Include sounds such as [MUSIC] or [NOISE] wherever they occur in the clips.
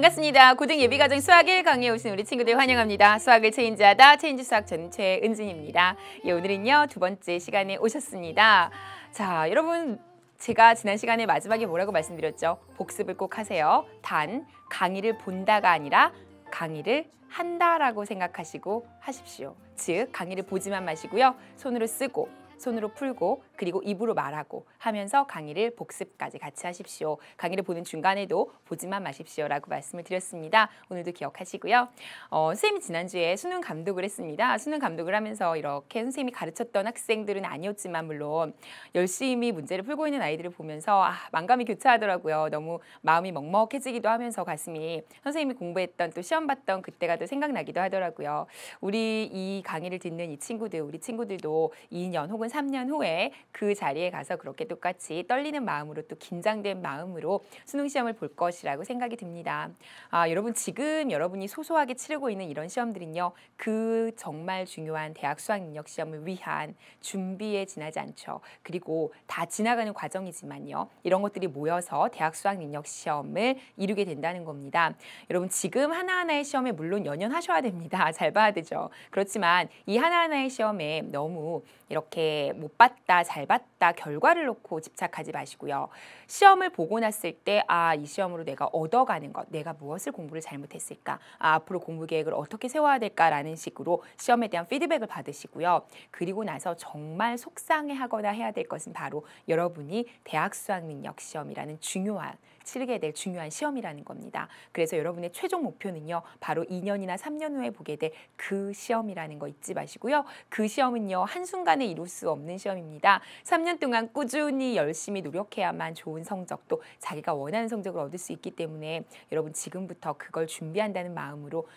반갑습니다. 고등 예비과정 수학 1 강의에 오신 우리 친구들 환영합니다. 수학을 체인지하다 체인지 수학 전체 은진입니다. 예, 오늘은요 두 번째 시간에 오셨습니다. 자 여러분 제가 지난 시간에 마지막에 뭐라고 말씀드렸죠? 복습을 꼭 하세요. 단 강의를 본다가 아니라 강의를 한다라고 생각하시고 하십시오. 즉 강의를 보지만 마시고요. 손으로 쓰고 손으로 풀고 그리고 입으로 말하고 하면서 강의를 복습까지 같이 하십시오. 강의를 보는 중간에도 보지만 마십시오라고 말씀을 드렸습니다. 오늘도 기억하시고요. 어, 선생님이 지난주에 수능 감독을 했습니다. 수능 감독을 하면서 이렇게 선생님이 가르쳤던 학생들은 아니었지만 물론 열심히 문제를 풀고 있는 아이들을 보면서 아, 만감이 교차하더라고요. 너무 마음이 먹먹해지기도 하면서 가슴이 선생님이 공부했던 또 시험 봤던 그때가 또 생각나기도 하더라고요. 우리 이 강의를 듣는 이 친구들, 우리 친구들도 2년 혹은 3년 후에 그 자리에 가서 그렇게 똑같이 떨리는 마음으로 또 긴장된 마음으로 수능 시험을 볼 것이라고 생각이 듭니다. 아, 여러분 지금 여러분이 소소하게 치르고 있는 이런 시험들은요. 그 정말 중요한 대학 수학 능력 시험을 위한 준비에 지나지 않죠. 그리고 다 지나가는 과정이지만요. 이런 것들이 모여서 대학 수학 능력 시험을 이루게 된다는 겁니다. 여러분 지금 하나하나의 시험에 물론 연연하셔야 됩니다. [LAUGHS] 잘 봐야 되죠. 그렇지만 이 하나하나의 시험에 너무 이렇게 못 봤다, 잘잘 봤다 결과를 놓고 집착하지 마시고요. 시험을 보고 났을 때 아 이 시험으로 내가 얻어가는 것 내가 무엇을 공부를 잘못했을까 아, 앞으로 공부 계획을 어떻게 세워야 될까라는 식으로 시험에 대한 피드백을 받으시고요. 그리고 나서 정말 속상해하거나 해야 될 것은 바로 여러분이 대학 수학 능력 시험이라는 중요한 치르게 될 중요한 시험이라는 겁니다. 그래서 여러분의 최종 목표는요. 바로 2년이나 3년 후에 보게 될 그 시험이라는 거 잊지 마시고요. 그 시험은요. 한순간에 이룰 수 없는 시험입니다. 3년 동안 꾸준히 열심히 노력해야만 좋은 성적도 자기가 원하는 성적을 얻을 수 있기 때문에 여러분 지금부터 그걸 준비한다는 마음으로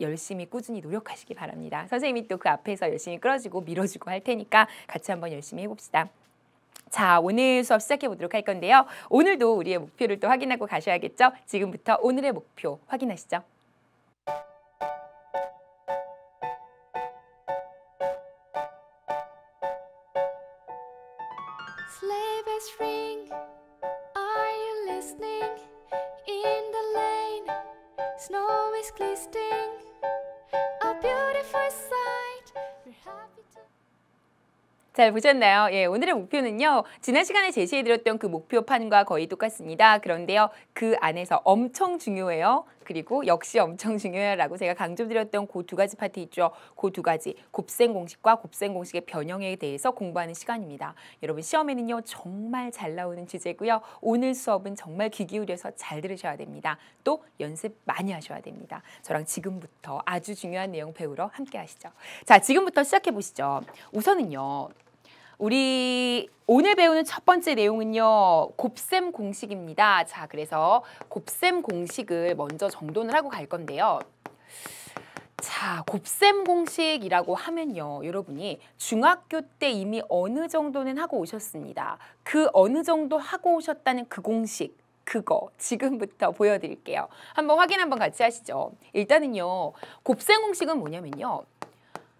열심히 꾸준히 노력하시기 바랍니다. 선생님이 또 그 앞에서 열심히 끌어주고 밀어주고 할 테니까 같이 한번 열심히 해봅시다. 자, 오늘 수업 시작해 보도록 할 건데요. 오늘도 우리의 목표를 또 확인하고 가셔야겠죠? 지금부터 오늘의 목표 확인하시죠. 잘 보셨나요? 예, 오늘의 목표는요. 지난 시간에 제시해드렸던 그 목표판과 거의 똑같습니다. 그런데요. 그 안에서 엄청 중요해요. 그리고 역시 엄청 중요해라고 제가 강조드렸던 그 두 가지 파트 있죠. 그 두 가지 곱셈 공식과 곱셈 공식의 변형에 대해서 공부하는 시간입니다. 여러분 시험에는요 정말 잘 나오는 주제고요. 오늘 수업은 정말 귀 기울여서 잘 들으셔야 됩니다. 또 연습 많이 하셔야 됩니다. 저랑 지금부터 아주 중요한 내용 배우러 함께 하시죠. 자 지금부터 시작해 보시죠. 우선은요. 우리 오늘 배우는 첫 번째 내용은요. 곱셈 공식입니다. 자, 그래서 곱셈 공식을 먼저 정돈을 하고 갈 건데요. 자, 곱셈 공식이라고 하면요. 여러분이 중학교 때 이미 어느 정도는 하고 오셨습니다. 그 어느 정도 하고 오셨다는 그 공식 그거 지금부터 보여드릴게요. 한번 확인 한번 같이 하시죠. 일단은요. 곱셈 공식은 뭐냐면요.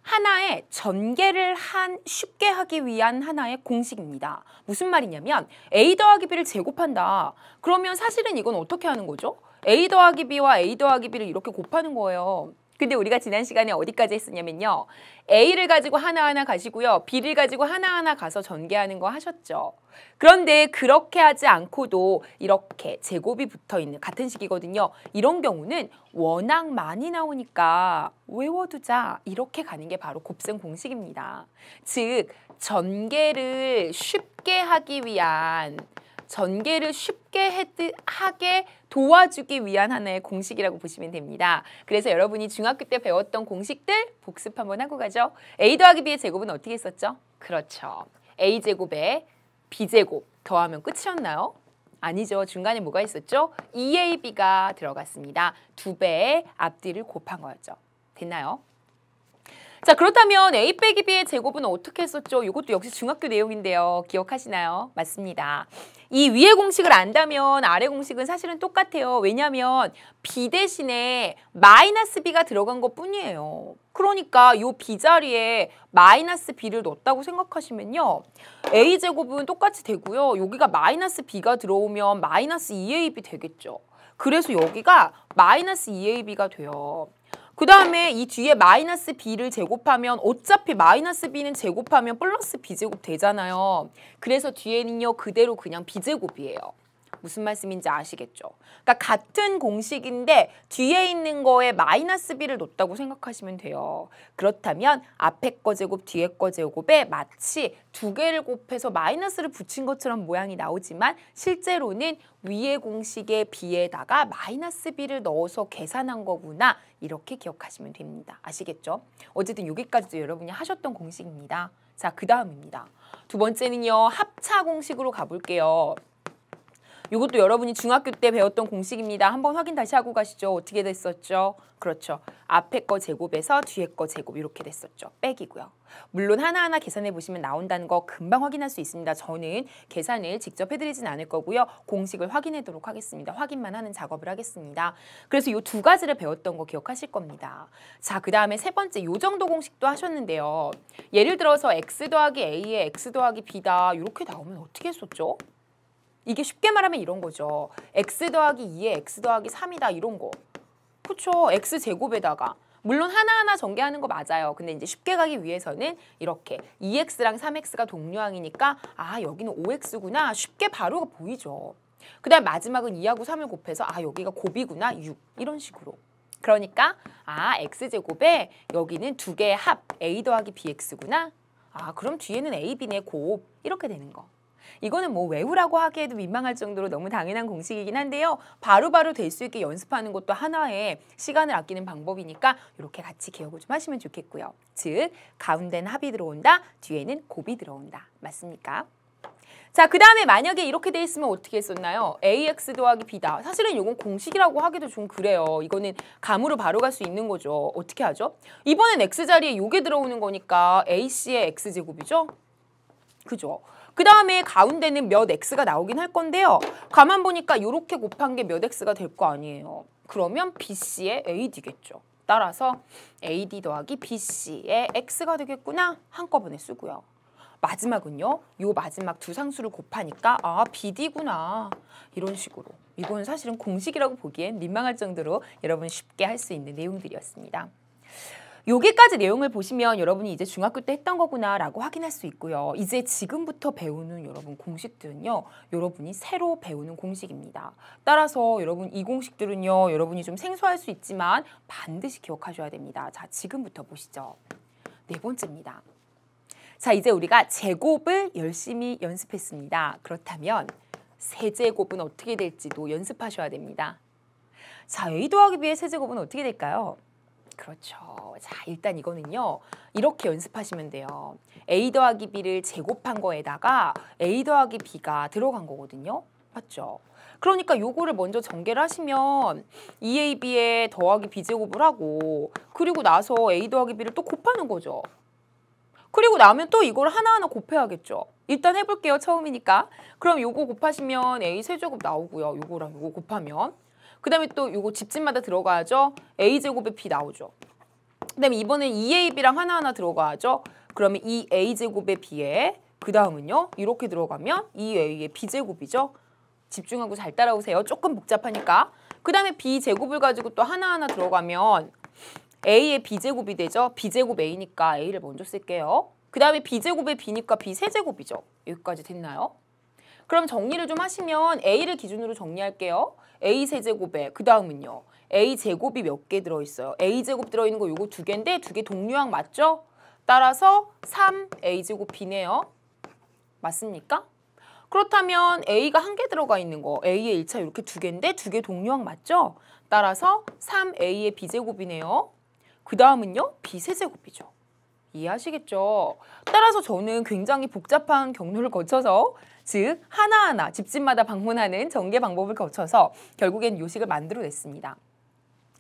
하나의 전개를 한 쉽게 하기 위한 하나의 공식입니다. 무슨 말이냐면 A 더하기 B를 제곱한다. 그러면 사실은 이건 어떻게 하는 거죠? A 더하기 B와 A 더하기 B를 이렇게 곱하는 거예요. 근데 우리가 지난 시간에 어디까지 했었냐면요. A를 가지고 하나하나 가시고요. B를 가지고 하나하나 가서 전개하는 거 하셨죠. 그런데 그렇게 하지 않고도 이렇게 제곱이 붙어있는 같은 식이거든요. 이런 경우는 워낙 많이 나오니까 외워두자 이렇게 가는 게 바로 곱셈 공식입니다. 즉 전개를 쉽게 하기 위한 전개를 쉽게 하게 도와주기 위한 하나의 공식이라고 보시면 됩니다. 그래서 여러분이 중학교 때 배웠던 공식들 복습 한번 하고 가죠. A 더하기 B의 제곱은 어떻게 했었죠 그렇죠. A제곱에 B제곱 더하면 끝이었나요? 아니죠. 중간에 뭐가 있었죠? EAB가 들어갔습니다. 두 배의 앞뒤를 곱한 거였죠. 됐나요? 자 그렇다면 A 빼기 B의 제곱은 어떻게 했었죠? 이것도 역시 중학교 내용인데요. 기억하시나요? 맞습니다. 이 위의 공식을 안다면 아래 공식은 사실은 똑같아요. 왜냐하면 B 대신에 마이너스 B가 들어간 것 뿐이에요. 그러니까 이 B 자리에 마이너스 B를 넣었다고 생각하시면요. A제곱은 똑같이 되고요. 여기가 마이너스 B가 들어오면 마이너스 2AB 되겠죠. 그래서 여기가 마이너스 2AB가 돼요. 그 다음에 이 뒤에 마이너스 b를 제곱하면 어차피 마이너스 b는 제곱하면 플러스 b제곱 되잖아요. 그래서 뒤에는요 그대로 그냥 b제곱이에요. 무슨 말씀인지 아시겠죠? 그러니까 같은 공식인데 뒤에 있는 거에 마이너스 b를 놓다고 생각하시면 돼요. 그렇다면 앞에 거 제곱 뒤에 거 제곱에 마치 두 개를 곱해서 마이너스를 붙인 것처럼 모양이 나오지만 실제로는 위의 공식에 b에다가 마이너스 b를 넣어서 계산한 거구나 이렇게 기억하시면 됩니다. 아시겠죠? 어쨌든 여기까지도 여러분이 하셨던 공식입니다. 자, 그 다음입니다. 두 번째는요, 합차 공식으로 가볼게요. 이것도 여러분이 중학교 때 배웠던 공식입니다. 한번 확인 다시 하고 가시죠. 어떻게 됐었죠? 그렇죠. 앞에 거 제곱에서 뒤에 거 제곱 이렇게 됐었죠. 빼기고요. 물론 하나하나 계산해 보시면 나온다는 거 금방 확인할 수 있습니다. 저는 계산을 직접 해드리진 않을 거고요. 공식을 확인하도록 하겠습니다. 확인만 하는 작업을 하겠습니다. 그래서 이 두 가지를 배웠던 거 기억하실 겁니다. 자, 그 다음에 세 번째 요 정도 공식도 하셨는데요. 예를 들어서 x 더하기 a에 x 더하기 b다 이렇게 나오면 어떻게 했었죠? 이게 쉽게 말하면 이런 거죠. x 더하기 2에 x 더하기 3이다 이런 거. 그쵸? x 제곱에다가 물론 하나하나 전개하는 거 맞아요. 근데 이제 쉽게 가기 위해서는 이렇게 2x랑 3x가 동료항이니까 아 여기는 5x구나 쉽게 바로 보이죠. 그 다음 마지막은 2하고 3을 곱해서 아 여기가 곱이구나 6 이런 식으로. 그러니까 아 x제곱에 여기는 두 개의 합 a 더하기 bx구나. 아 그럼 뒤에는 a, b네 곱 이렇게 되는 거. 이거는 뭐 외우라고 하기에도 민망할 정도로 너무 당연한 공식이긴 한데요. 바로바로 될 수 있게 연습하는 것도 하나의 시간을 아끼는 방법이니까 이렇게 같이 기억을 좀 하시면 좋겠고요. 즉, 가운데는 합이 들어온다, 뒤에는 곱이 들어온다. 맞습니까? 자, 그 다음에 만약에 이렇게 돼 있으면 어떻게 했었나요? ax 더하기 b다. 사실은 이건 공식이라고 하기도 좀 그래요. 이거는 감으로 바로 갈 수 있는 거죠. 어떻게 하죠? 이번엔 x자리에 요게 들어오는 거니까 ac의 x제곱이죠? 그죠? 그 다음에 가운데는 몇 x가 나오긴 할 건데요. 가만 보니까 이렇게 곱한 게 몇 x가 될 거 아니에요. 그러면 BC의 AD겠죠. 따라서 AD 더하기 BC의 x가 되겠구나 한꺼번에 쓰고요. 마지막은요. 요 마지막 두 상수를 곱하니까 아 BD구나 이런 식으로 이건 사실은 공식이라고 보기엔 민망할 정도로 여러분 쉽게 할 수 있는 내용들이었습니다. 여기까지 내용을 보시면 여러분이 이제 중학교 때 했던 거구나라고 확인할 수 있고요. 이제 지금부터 배우는 여러분 공식들은요. 여러분이 새로 배우는 공식입니다. 따라서 여러분 이 공식들은요. 여러분이 좀 생소할 수 있지만 반드시 기억하셔야 됩니다. 자, 지금부터 보시죠. 네 번째입니다. 자, 이제 우리가 제곱을 열심히 연습했습니다. 그렇다면 세제곱은 어떻게 될지도 연습하셔야 됩니다. 자, a 더하기 b의 세제곱은 어떻게 될까요? 그렇죠. 자, 일단 이거는요. 이렇게 연습하시면 돼요. A 더하기 B를 제곱한 거에다가 A 더하기 B가 들어간 거거든요. 맞죠? 그러니까 요거를 먼저 전개를 하시면 EAB에 더하기 B제곱을 하고 그리고 나서 A 더하기 B를 또 곱하는 거죠. 그리고 나면 또 이걸 하나하나 곱해야겠죠. 일단 해볼게요. 처음이니까. 그럼 요거 곱하시면 A 세제곱 나오고요. 요거랑 요거 곱하면 그다음에 또 요거 집집마다 들어가죠. a 제곱에 b 나오죠. 그다음에 이번엔 2ab랑 e 하나하나 들어가죠. 그러면 2a e 제곱에 b에 그다음은요. 이렇게 들어가면 2 e a 에 b 제곱이죠. 집중하고 잘 따라오세요. 조금 복잡하니까. 그다음에 b 제곱을 가지고 또 하나하나 들어가면 a 에 b 제곱이 되죠. b 제곱 a니까 a를 먼저 쓸게요. 그 다음에 b 제곱에 b니까 b 세제곱이죠. 여기까지 됐나요? 그럼 정리를 좀 하시면 A를 기준으로 정리할게요. A 세제곱에 그 다음은요. A 제곱이 몇 개 들어있어요. A 제곱 들어있는 거 요거 두 개인데 두 개 동류항 맞죠? 따라서 3A 제곱 B네요. 맞습니까? 그렇다면 A가 한 개 들어가 있는 거 A의 1차 이렇게 두 개인데 두 개 동류항 맞죠? 따라서 3A의 B제곱이네요. 그 다음은요 B세제곱이죠. 이해하시겠죠? 따라서 저는 굉장히 복잡한 경로를 거쳐서 즉 하나하나 집집마다 방문하는 전개 방법을 거쳐서 결국엔 요식을 만들어냈습니다.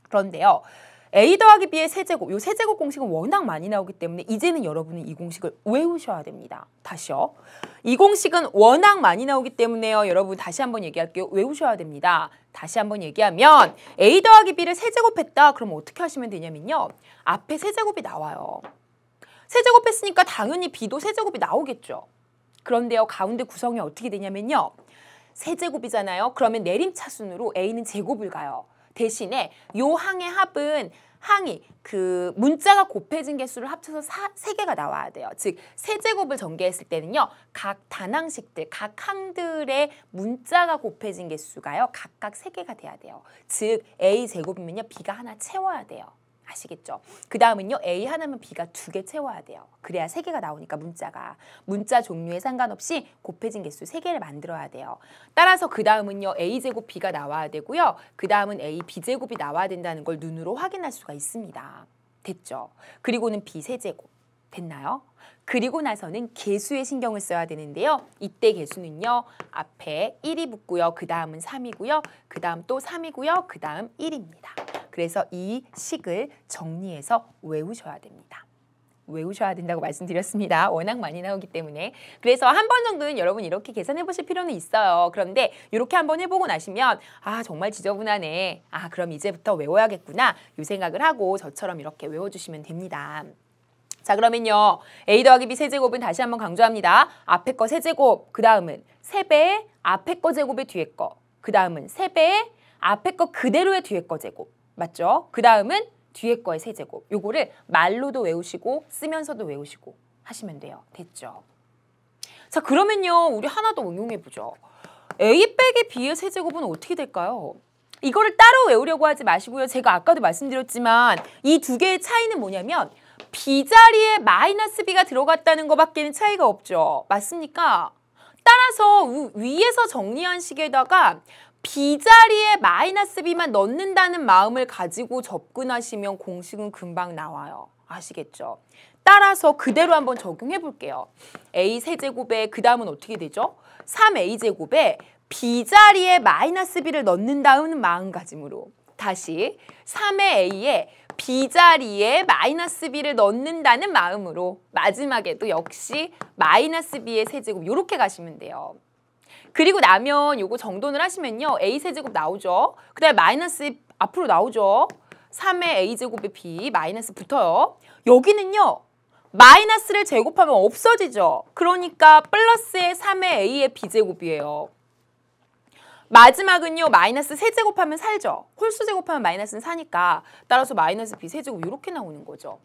그런데요. A 더하기 B의 세제곱, 요 세제곱 공식은 워낙 많이 나오기 때문에 이제는 여러분은 이 공식을 외우셔야 됩니다. 다시요. 이 공식은 워낙 많이 나오기 때문에요. 여러분 다시 한번 얘기할게요. 외우셔야 됩니다. 다시 한번 얘기하면 A 더하기 B를 세제곱했다. 그럼 어떻게 하시면 되냐면요. 앞에 세제곱이 나와요. 세제곱했으니까 당연히 B도 세제곱이 나오겠죠. 그런데요 가운데 구성이 어떻게 되냐면요. 세제곱이잖아요. 그러면 내림차순으로 A는 제곱을 가요. 대신에 요 항의 합은 항이 그 문자가 곱해진 개수를 합쳐서 사, 3개가 나와야 돼요. 즉 세제곱을 전개했을 때는요. 각 단항식들, 각 항들의 문자가 곱해진 개수가요. 각각 3개가 돼야 돼요. 즉 A제곱이면요. B가 하나 채워야 돼요. 아시겠죠? 그 다음은요. A 하나면 B가 두 개 채워야 돼요. 그래야 세 개가 나오니까 문자가. 문자 종류에 상관없이 곱해진 개수 세 개를 만들어야 돼요. 따라서 그 다음은요. A제곱 B가 나와야 되고요. 그 다음은 A, B제곱이 나와야 된다는 걸 눈으로 확인할 수가 있습니다. 됐죠? 그리고는 B 세제곱. 됐나요? 그리고 나서는 개수에 신경을 써야 되는데요. 이때 개수는요. 앞에 1이 붙고요. 그 다음은 3이고요. 그 다음 또 3이고요. 그 다음 1입니다. 그래서 이 식을 정리해서 외우셔야 됩니다. 외우셔야 된다고 말씀드렸습니다. 워낙 많이 나오기 때문에. 그래서 한 번 정도는 여러분 이렇게 계산해 보실 필요는 있어요. 그런데 이렇게 한 번 해보고 나시면 아 정말 지저분하네. 아 그럼 이제부터 외워야겠구나. 이 생각을 하고 저처럼 이렇게 외워주시면 됩니다. 자 그러면요. A 더하기 B 세제곱은 다시 한번 강조합니다. 앞에 거 세제곱, 그 다음은 세배 앞에 거 제곱의 뒤에 거, 그 다음은 세배 앞에 거 그대로의 뒤에 거 제곱. 맞죠? 그 다음은 뒤에 거의 세제곱. 요거를 말로도 외우시고 쓰면서도 외우시고 하시면 돼요. 됐죠? 자 그러면요 우리 하나 더 응용해보죠. A 빼기 B의 세제곱은 어떻게 될까요? 이거를 따로 외우려고 하지 마시고요. 제가 아까도 말씀드렸지만 이 두 개의 차이는 뭐냐면 B자리에 마이너스 B가 들어갔다는 것밖에는 차이가 없죠. 맞습니까? 따라서 위에서 정리한 식에다가 B자리에 마이너스 B만 넣는다는 마음을 가지고 접근하시면 공식은 금방 나와요. 아시겠죠? 따라서 그대로 한번 적용해 볼게요. A 세제곱에 그 다음은 어떻게 되죠? 3A제곱에 B자리에 마이너스 B를 넣는다는 마음가짐으로 다시 3의 A에 B자리에 마이너스 B를 넣는다는 마음으로 마지막에도 역시 마이너스 B의 세제곱 이렇게 가시면 돼요. 그리고 나면 요거 정돈을 하시면요. A세제곱 나오죠. 그 다음에 마이너스 앞으로 나오죠. 3의 A제곱에 B 마이너스 붙어요. 여기는요. 마이너스를 제곱하면 없어지죠. 그러니까 플러스의 3의 A의 B제곱이에요. 마지막은요. 마이너스 세제곱하면 살죠. 홀수 제곱하면 마이너스는 사니까 따라서 마이너스 B 세제곱 이렇게 나오는 거죠.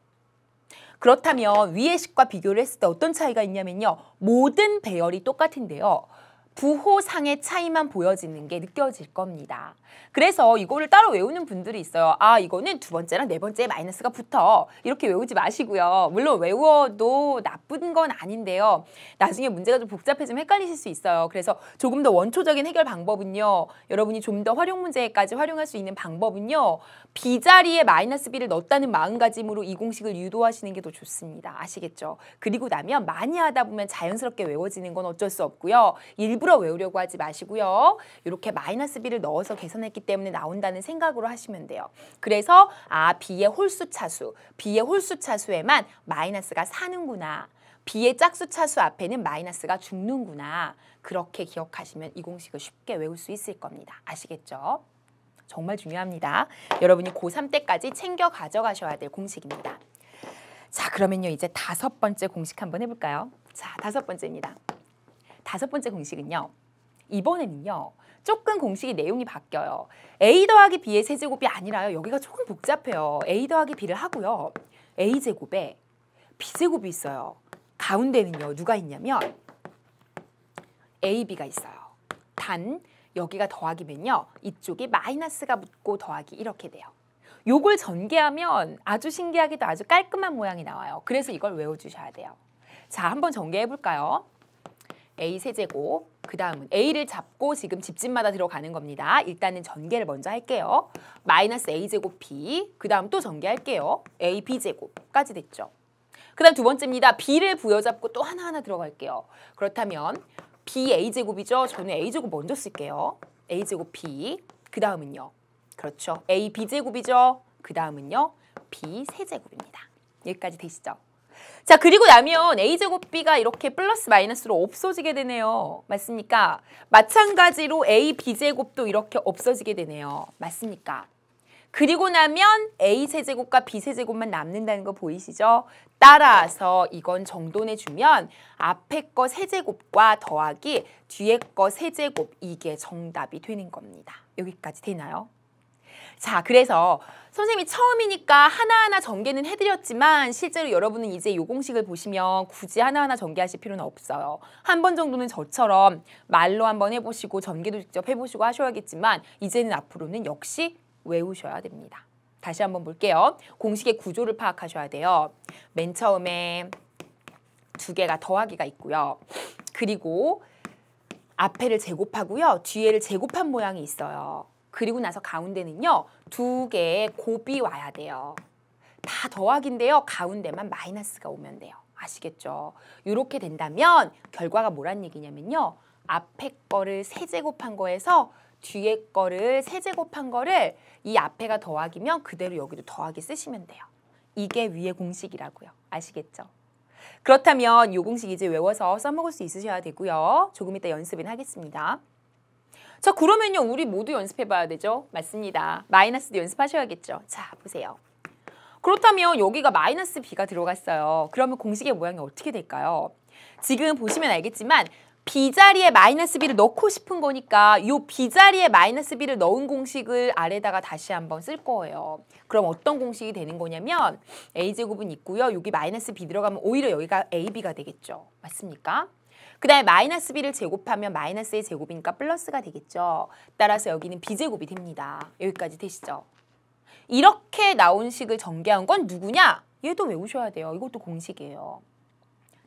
그렇다면 위의 식과 비교를 했을 때 어떤 차이가 있냐면요. 모든 배열이 똑같은데요. 부호상의 차이만 보여지는 게 느껴질 겁니다. 그래서 이거를 따로 외우는 분들이 있어요. 아 이거는 두 번째랑 네 번째에 마이너스가 붙어. 이렇게 외우지 마시고요. 물론 외워도 나쁜 건 아닌데요. 나중에 문제가 좀 복잡해 지면 헷갈리실 수 있어요. 그래서 조금 더 원초적인 해결 방법은요. 여러분이 좀 더 활용 문제까지 활용할 수 있는 방법은요. 비자리에 마이너스 B를 넣었다는 마음가짐으로 이 공식을 유도하시는 게 더 좋습니다. 아시겠죠? 그리고 나면 많이 하다 보면 자연스럽게 외워지는 건 어쩔 수 없고요. 일부 일부러 외우려고 하지 마시고요. 이렇게 마이너스 B를 넣어서 계산했기 때문에 나온다는 생각으로 하시면 돼요. 그래서 아 B의 홀수 차수, B의 홀수 차수에만 마이너스가 사는구나. B의 짝수 차수 앞에는 마이너스가 죽는구나. 그렇게 기억하시면 이 공식을 쉽게 외울 수 있을 겁니다. 아시겠죠? 정말 중요합니다. 여러분이 고3 때까지 챙겨 가져가셔야 될 공식입니다. 자, 그러면요. 이제 다섯 번째 공식 한번 해볼까요? 자, 다섯 번째입니다. 다섯 번째 공식은요. 이번에는요. 조금 공식이 내용이 바뀌어요. A 더하기 B의 세제곱이 아니라요. 여기가 조금 복잡해요. A 더하기 B를 하고요. A제곱에 B제곱이 있어요. 가운데는요. 누가 있냐면 AB가 있어요. 단 여기가 더하기면요. 이쪽이 마이너스가 붙고 더하기 이렇게 돼요. 요걸 전개하면 아주 신기하게도 아주 깔끔한 모양이 나와요. 그래서 이걸 외워주셔야 돼요. 자, 한번 전개해 볼까요? A 세제곱 그 다음은 A를 잡고 지금 집집마다 들어가는 겁니다. 일단은 전개를 먼저 할게요. 마이너스 A제곱 B 그 다음 또 전개할게요. A, B제곱까지 됐죠. 그 다음 두 번째입니다. B를 부여잡고 또 하나하나 들어갈게요. 그렇다면 B, A제곱이죠. 저는 A제곱 먼저 쓸게요. A제곱 B 그 다음은요. 그렇죠. A, B제곱이죠. 그 다음은요. B 세제곱입니다. 여기까지 되시죠? 자 그리고 나면 a제곱 b가 이렇게 플러스 마이너스로 없어지게 되네요. 맞습니까? 마찬가지로 a, b제곱도 이렇게 없어지게 되네요. 맞습니까? 그리고 나면 a세제곱과 b세제곱만 남는다는 거 보이시죠? 따라서 이건 정돈해주면 앞에 거 세제곱과 더하기 뒤에 거 세제곱 이게 정답이 되는 겁니다. 여기까지 되나요? 자, 그래서 선생님이 처음이니까 하나하나 전개는 해드렸지만 실제로 여러분은 이제 이 공식을 보시면 굳이 하나하나 전개하실 필요는 없어요. 한 번 정도는 저처럼 말로 한 번 해보시고 전개도 직접 해보시고 하셔야겠지만 이제는 앞으로는 역시 외우셔야 됩니다. 다시 한번 볼게요. 공식의 구조를 파악하셔야 돼요. 맨 처음에 두 개가 더하기가 있고요. 그리고 앞에를 제곱하고요. 뒤에를 제곱한 모양이 있어요. 그리고 나서 가운데는요. 두 개의 곱이 와야 돼요. 다 더하기인데요. 가운데만 마이너스가 오면 돼요. 아시겠죠? 이렇게 된다면 결과가 뭐란 얘기냐면요. 앞에 거를 세제곱한 거에서 뒤에 거를 세제곱한 거를 이 앞에가 더하기면 그대로 여기도 더하기 쓰시면 돼요. 이게 위의 공식이라고요. 아시겠죠? 그렇다면 이 공식 이제 외워서 써먹을 수 있으셔야 되고요. 조금 이따 연습은 하겠습니다. 자 그러면요 우리 모두 연습해봐야 되죠. 맞습니다. 마이너스도 연습하셔야겠죠. 자 보세요. 그렇다면 여기가 마이너스 b가 들어갔어요. 그러면 공식의 모양이 어떻게 될까요? 지금 보시면 알겠지만 B자리에 마이너스 B를 넣고 싶은 거니까 이 B자리에 마이너스 B를 넣은 공식을 아래다가 다시 한번 쓸 거예요. 그럼 어떤 공식이 되는 거냐면 A제곱은 있고요. 여기 마이너스 B 들어가면 오히려 여기가 AB가 되겠죠. 맞습니까? 그 다음에 마이너스 b를 제곱하면 마이너스의 제곱이니까 플러스가 되겠죠. 따라서 여기는 b제곱이 됩니다. 여기까지 되시죠. 이렇게 나온 식을 전개한 건 누구냐? 얘도 외우셔야 돼요. 이것도 공식이에요.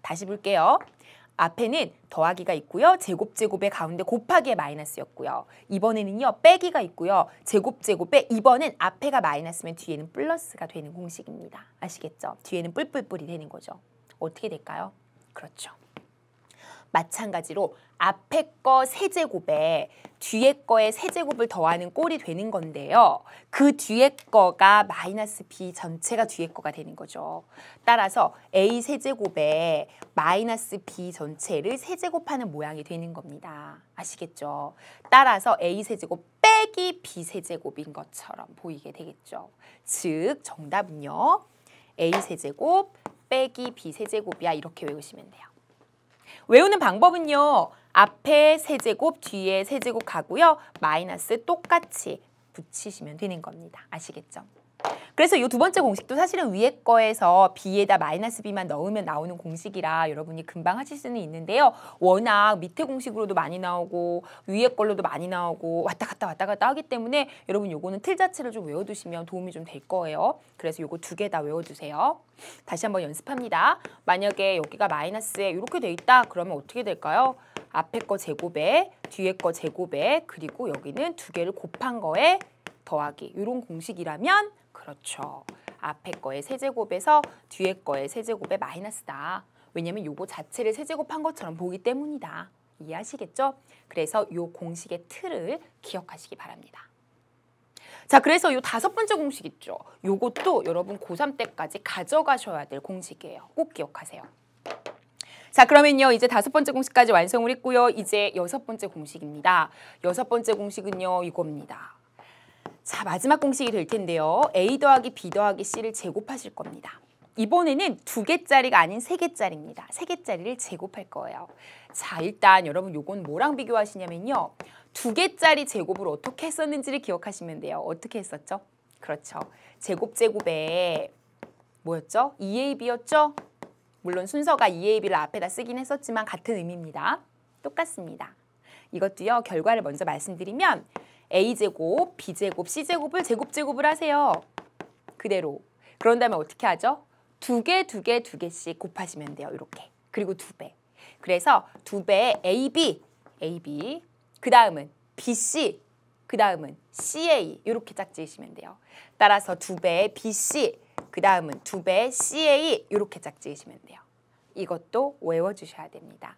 다시 볼게요. 앞에는 더하기가 있고요. 제곱 제곱의 가운데 곱하기의 마이너스였고요. 이번에는요. 빼기가 있고요. 제곱 제곱에 이번엔 앞에가 마이너스면 뒤에는 플러스가 되는 공식입니다. 아시겠죠? 뒤에는 뿔뿔뿔이 되는 거죠. 어떻게 될까요? 그렇죠. 마찬가지로 앞에 거 세제곱에 뒤에 거에 세제곱을 더하는 꼴이 되는 건데요. 그 뒤에 거가 마이너스 b 전체가 뒤에 거가 되는 거죠. 따라서 a 세제곱에 마이너스 b 전체를 세제곱하는 모양이 되는 겁니다. 아시겠죠? 따라서 a 세제곱 빼기 b 세제곱인 것처럼 보이게 되겠죠. 즉 정답은요. a 세제곱 빼기 b 세제곱이야 이렇게 외우시면 돼요. 외우는 방법은요. 앞에 세제곱, 뒤에 세제곱 가고요. 마이너스 똑같이 붙이시면 되는 겁니다. 아시겠죠? 그래서 이 두 번째 공식도 사실은 위에 거에서 b에다 마이너스 b만 넣으면 나오는 공식이라 여러분이 금방 하실 수는 있는데요. 워낙 밑에 공식으로도 많이 나오고 위에 걸로도 많이 나오고 왔다 갔다 왔다 갔다 하기 때문에 여러분 요거는 틀 자체를 좀 외워두시면 도움이 좀 될 거예요. 그래서 요거 두 개 다 외워두세요. 다시 한번 연습합니다. 만약에 여기가 마이너스에 이렇게 돼 있다 그러면 어떻게 될까요? 앞에 거 제곱에 뒤에 거 제곱에 그리고 여기는 두 개를 곱한 거에 더하기 이런 공식이라면 그렇죠. 앞에 거에 세제곱에서 뒤에 거에 세제곱의 마이너스다. 왜냐면 요거 자체를 세제곱한 것처럼 보기 때문이다. 이해하시겠죠? 그래서 요 공식의 틀을 기억하시기 바랍니다. 자, 그래서 요 다섯 번째 공식 있죠? 요것도 여러분 고3 때까지 가져가셔야 될 공식이에요. 꼭 기억하세요. 자 그러면요 이제 다섯 번째 공식까지 완성을 했고요 이제 여섯 번째 공식입니다 여섯 번째 공식은요 이겁니다 자, 마지막 공식이 될 텐데요. A 더하기 B 더하기 C를 제곱하실 겁니다. 이번에는 두 개짜리가 아닌 세 개짜리입니다. 세 개짜리를 제곱할 거예요. 자, 일단 여러분 요건 뭐랑 비교하시냐면요. 두 개짜리 제곱을 어떻게 했었는지를 기억하시면 돼요. 어떻게 했었죠? 그렇죠. 제곱 제곱에 뭐였죠? EAB였죠? 물론 순서가 EAB를 앞에다 쓰긴 했었지만 같은 의미입니다. 똑같습니다. 이것도요. 결과를 먼저 말씀드리면 a제곱, b제곱, c제곱을 제곱제곱을 하세요. 그대로. 그런 다음에 어떻게 하죠? 두 개, 두 개, 두 개씩 곱하시면 돼요. 이렇게. 그리고 두 배. 그래서 두 배의 ab, ab. 그 다음은 bc. 그 다음은 ca. 이렇게 짝지으시면 돼요. 따라서 두 배의 bc. 그 다음은 두 배의 ca. 이렇게 짝지으시면 돼요. 이것도 외워주셔야 됩니다.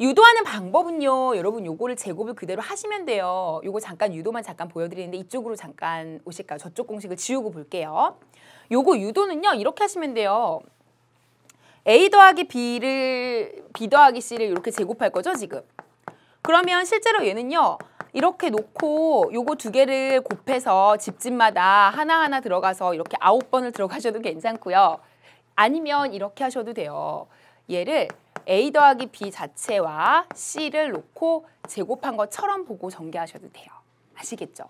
유도하는 방법은요. 여러분 요거를 제곱을 그대로 하시면 돼요. 요거 잠깐 유도만 잠깐 보여드리는데 이쪽으로 잠깐 오실까요? 저쪽 공식을 지우고 볼게요. 요거 유도는요. 이렇게 하시면 돼요. A 더하기 B를 B 더하기 C를 이렇게 제곱할 거죠 지금. 그러면 실제로 얘는요. 이렇게 놓고 요거 두 개를 곱해서 집집마다 하나하나 들어가서 이렇게 아홉 번을 들어가셔도 괜찮고요. 아니면 이렇게 하셔도 돼요. 얘를 A 더하기 B 자체와 C를 놓고 제곱한 것처럼 보고 전개하셔도 돼요. 아시겠죠?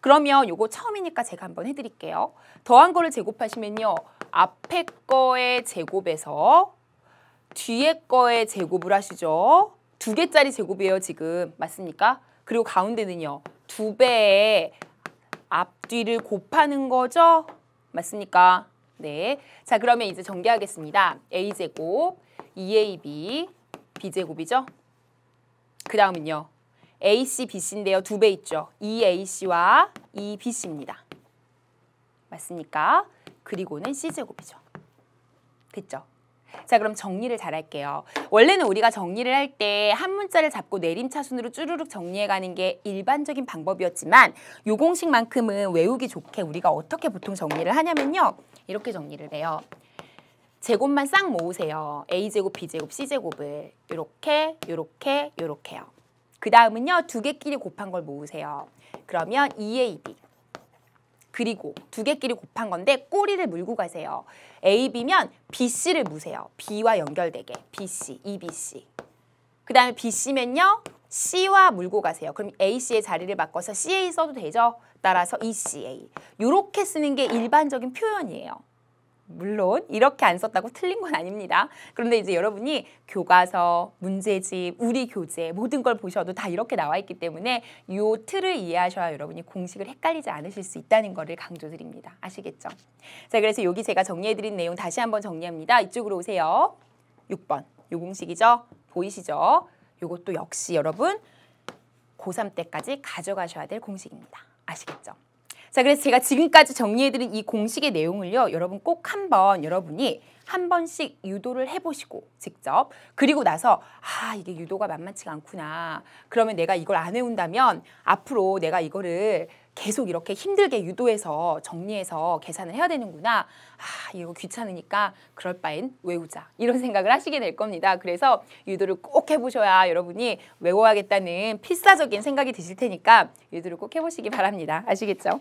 그러면 요거 처음이니까 제가 한번 해드릴게요. 더한 거를 제곱하시면요. 앞에 거의 제곱에서 뒤에 거의 제곱을 하시죠. 두 개짜리 제곱이에요, 지금. 맞습니까? 그리고 가운데는요. 두 배의 앞뒤를 곱하는 거죠? 맞습니까? 네. 자, 그러면 이제 전개하겠습니다. A제곱 2AB e B제곱이죠. 그 다음은요. AC, BC인데요. 두 배 있죠. EAC와 EBC입니다. 맞습니까? 그리고는 C제곱이죠. 됐죠? 자 그럼 정리를 잘 할게요. 원래는 우리가 정리를 할 때 한 문자를 잡고 내림차순으로 쭈루룩 정리해가는 게 일반적인 방법이었지만 요 공식만큼은 외우기 좋게 우리가 어떻게 보통 정리를 하냐면요. 이렇게 정리를 해요. 제곱만 싹 모으세요. A제곱, B제곱, C제곱을 이렇게, 이렇게, 이렇게요. 그 다음은요. 두 개끼리 곱한 걸 모으세요. 그러면 2AB 그리고 두 개끼리 곱한 건데 꼬리를 물고 가세요. AB면 BC를 무세요. B와 연결되게. BC, EBC. 그 다음에 BC면요. C와 물고 가세요. 그럼 AC의 자리를 바꿔서 CA 써도 되죠? 따라서 ECA. 이렇게 쓰는 게 일반적인 표현이에요. 물론 이렇게 안 썼다고 틀린 건 아닙니다. 그런데 이제 여러분이 교과서, 문제집, 우리 교재 모든 걸 보셔도 다 이렇게 나와 있기 때문에 이 틀을 이해하셔야 여러분이 공식을 헷갈리지 않으실 수 있다는 것을 강조드립니다. 아시겠죠? 자, 그래서 여기 제가 정리해드린 내용 다시 한번 정리합니다. 이쪽으로 오세요. 6번, 요 공식이죠? 보이시죠? 요것도 역시 여러분 고3 때까지 가져가셔야 될 공식입니다. 아시겠죠? 자, 그래서 제가 지금까지 정리해드린 이 공식의 내용을요, 여러분 꼭 한번 여러분이 한 번씩 유도를 해보시고 직접 그리고 나서 아 이게 유도가 만만치가 않구나 그러면 내가 이걸 안 해온다면 앞으로 내가 이거를 계속 이렇게 힘들게 유도해서 정리해서 계산을 해야 되는구나. 아, 이거 귀찮으니까 그럴 바엔 외우자. 이런 생각을 하시게 될 겁니다. 그래서 유도를 꼭 해보셔야 여러분이 외워야겠다는 필사적인 생각이 드실 테니까 유도를 꼭 해보시기 바랍니다. 아시겠죠?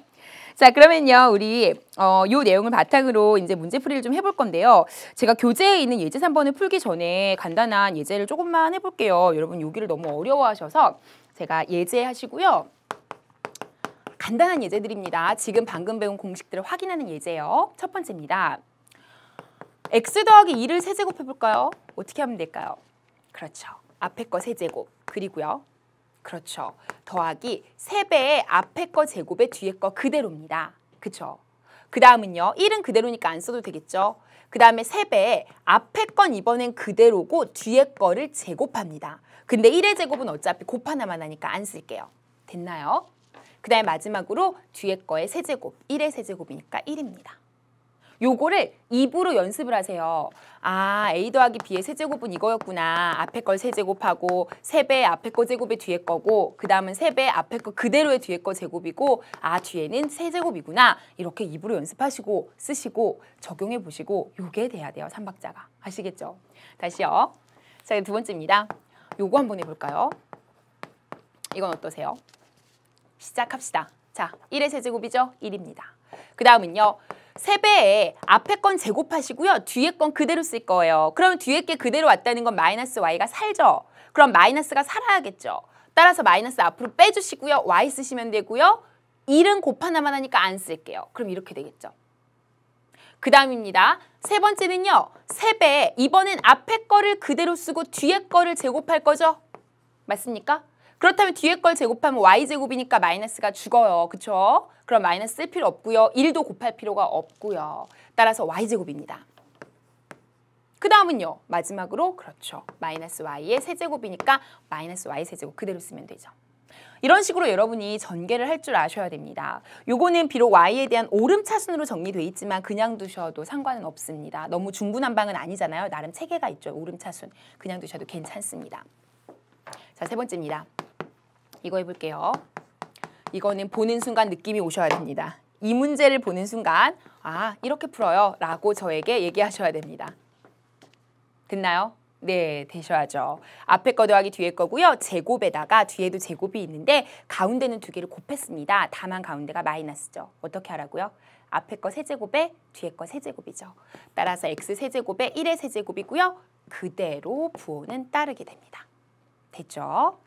자, 그러면요. 우리 어, 요 내용을 바탕으로 이제 문제풀이를 좀 해볼 건데요. 제가 교재에 있는 예제 3번을 풀기 전에 간단한 예제를 조금만 해볼게요. 여러분 여기를 너무 어려워하셔서 제가 예제하시고요. 간단한 예제들입니다. 지금 방금 배운 공식들을 확인하는 예제예요. 첫 번째입니다. x 더하기 2를 세제곱해볼까요? 어떻게 하면 될까요? 그렇죠. 앞에 거 세제곱 그리고요. 그렇죠. 더하기 세배의 앞에 거 제곱의 뒤에 거 그대로입니다. 그렇죠. 그 다음은요. 1은 그대로니까 안 써도 되겠죠. 그 다음에 세배의 앞에 건 이번엔 그대로고 뒤에 거를 제곱합니다. 근데 1의 제곱은 어차피 곱 하나만 하니까 안 쓸게요. 됐나요? 그 다음에 마지막으로 뒤에 거의 세제곱, 1의 세제곱이니까 1입니다. 요거를 입으로 연습을 하세요. 아, A 더하기 B의 세제곱은 이거였구나. 앞에 걸 세제곱하고 세배 앞에 거 제곱의 뒤에 거고 그 다음은 세배 앞에 거 그대로의 뒤에 거 제곱이고 아, 뒤에는 세제곱이구나. 이렇게 입으로 연습하시고 쓰시고 적용해 보시고 요게 돼야 돼요. 삼박자가. 아시겠죠? 다시요. 자, 두 번째입니다. 요거 한번 해볼까요? 이건 어떠세요? 시작합시다. 자, 1의 세제곱이죠? 1입니다. 그 다음은요. 세배에 앞에 건 제곱하시고요. 뒤에 건 그대로 쓸 거예요. 그러면 뒤에 게 그대로 왔다는 건 마이너스 y가 살죠. 그럼 마이너스가 살아야겠죠. 따라서 마이너스 앞으로 빼주시고요. y 쓰시면 되고요. 1은 곱 하나만 하니까 안 쓸게요. 그럼 이렇게 되겠죠. 그 다음입니다. 세 번째는요. 세배 이번엔 앞에 거를 그대로 쓰고 뒤에 거를 제곱할 거죠. 맞습니까? 그렇다면 뒤에 걸 제곱하면 y제곱이니까 마이너스가 죽어요. 그렇죠? 그럼 마이너스 쓸 필요 없고요. 1도 곱할 필요가 없고요. 따라서 y제곱입니다. 그 다음은요. 마지막으로 그렇죠. 마이너스 y의 세제곱이니까 마이너스 y 세제곱 그대로 쓰면 되죠. 이런 식으로 여러분이 전개를 할 줄 아셔야 됩니다. 요거는 비록 y에 대한 오름차순으로 정리돼 있지만 그냥 두셔도 상관은 없습니다. 너무 중구난방은 아니잖아요. 나름 체계가 있죠. 오름차순. 그냥 두셔도 괜찮습니다. 자, 세 번째입니다. 이거 해볼게요. 이거는 보는 순간 느낌이 오셔야 됩니다. 이 문제를 보는 순간 아 이렇게 풀어요 라고 저에게 얘기하셔야 됩니다. 됐나요? 네, 되셔야죠. 앞에 거 더하기 뒤에 거고요. 제곱에다가 뒤에도 제곱이 있는데 가운데는 두 개를 곱했습니다. 다만 가운데가 마이너스죠. 어떻게 하라고요? 앞에 거 세제곱에 뒤에 거 세제곱이죠. 따라서 x 세제곱에 1의 세제곱이고요. 그대로 부호는 따르게 됩니다. 됐죠?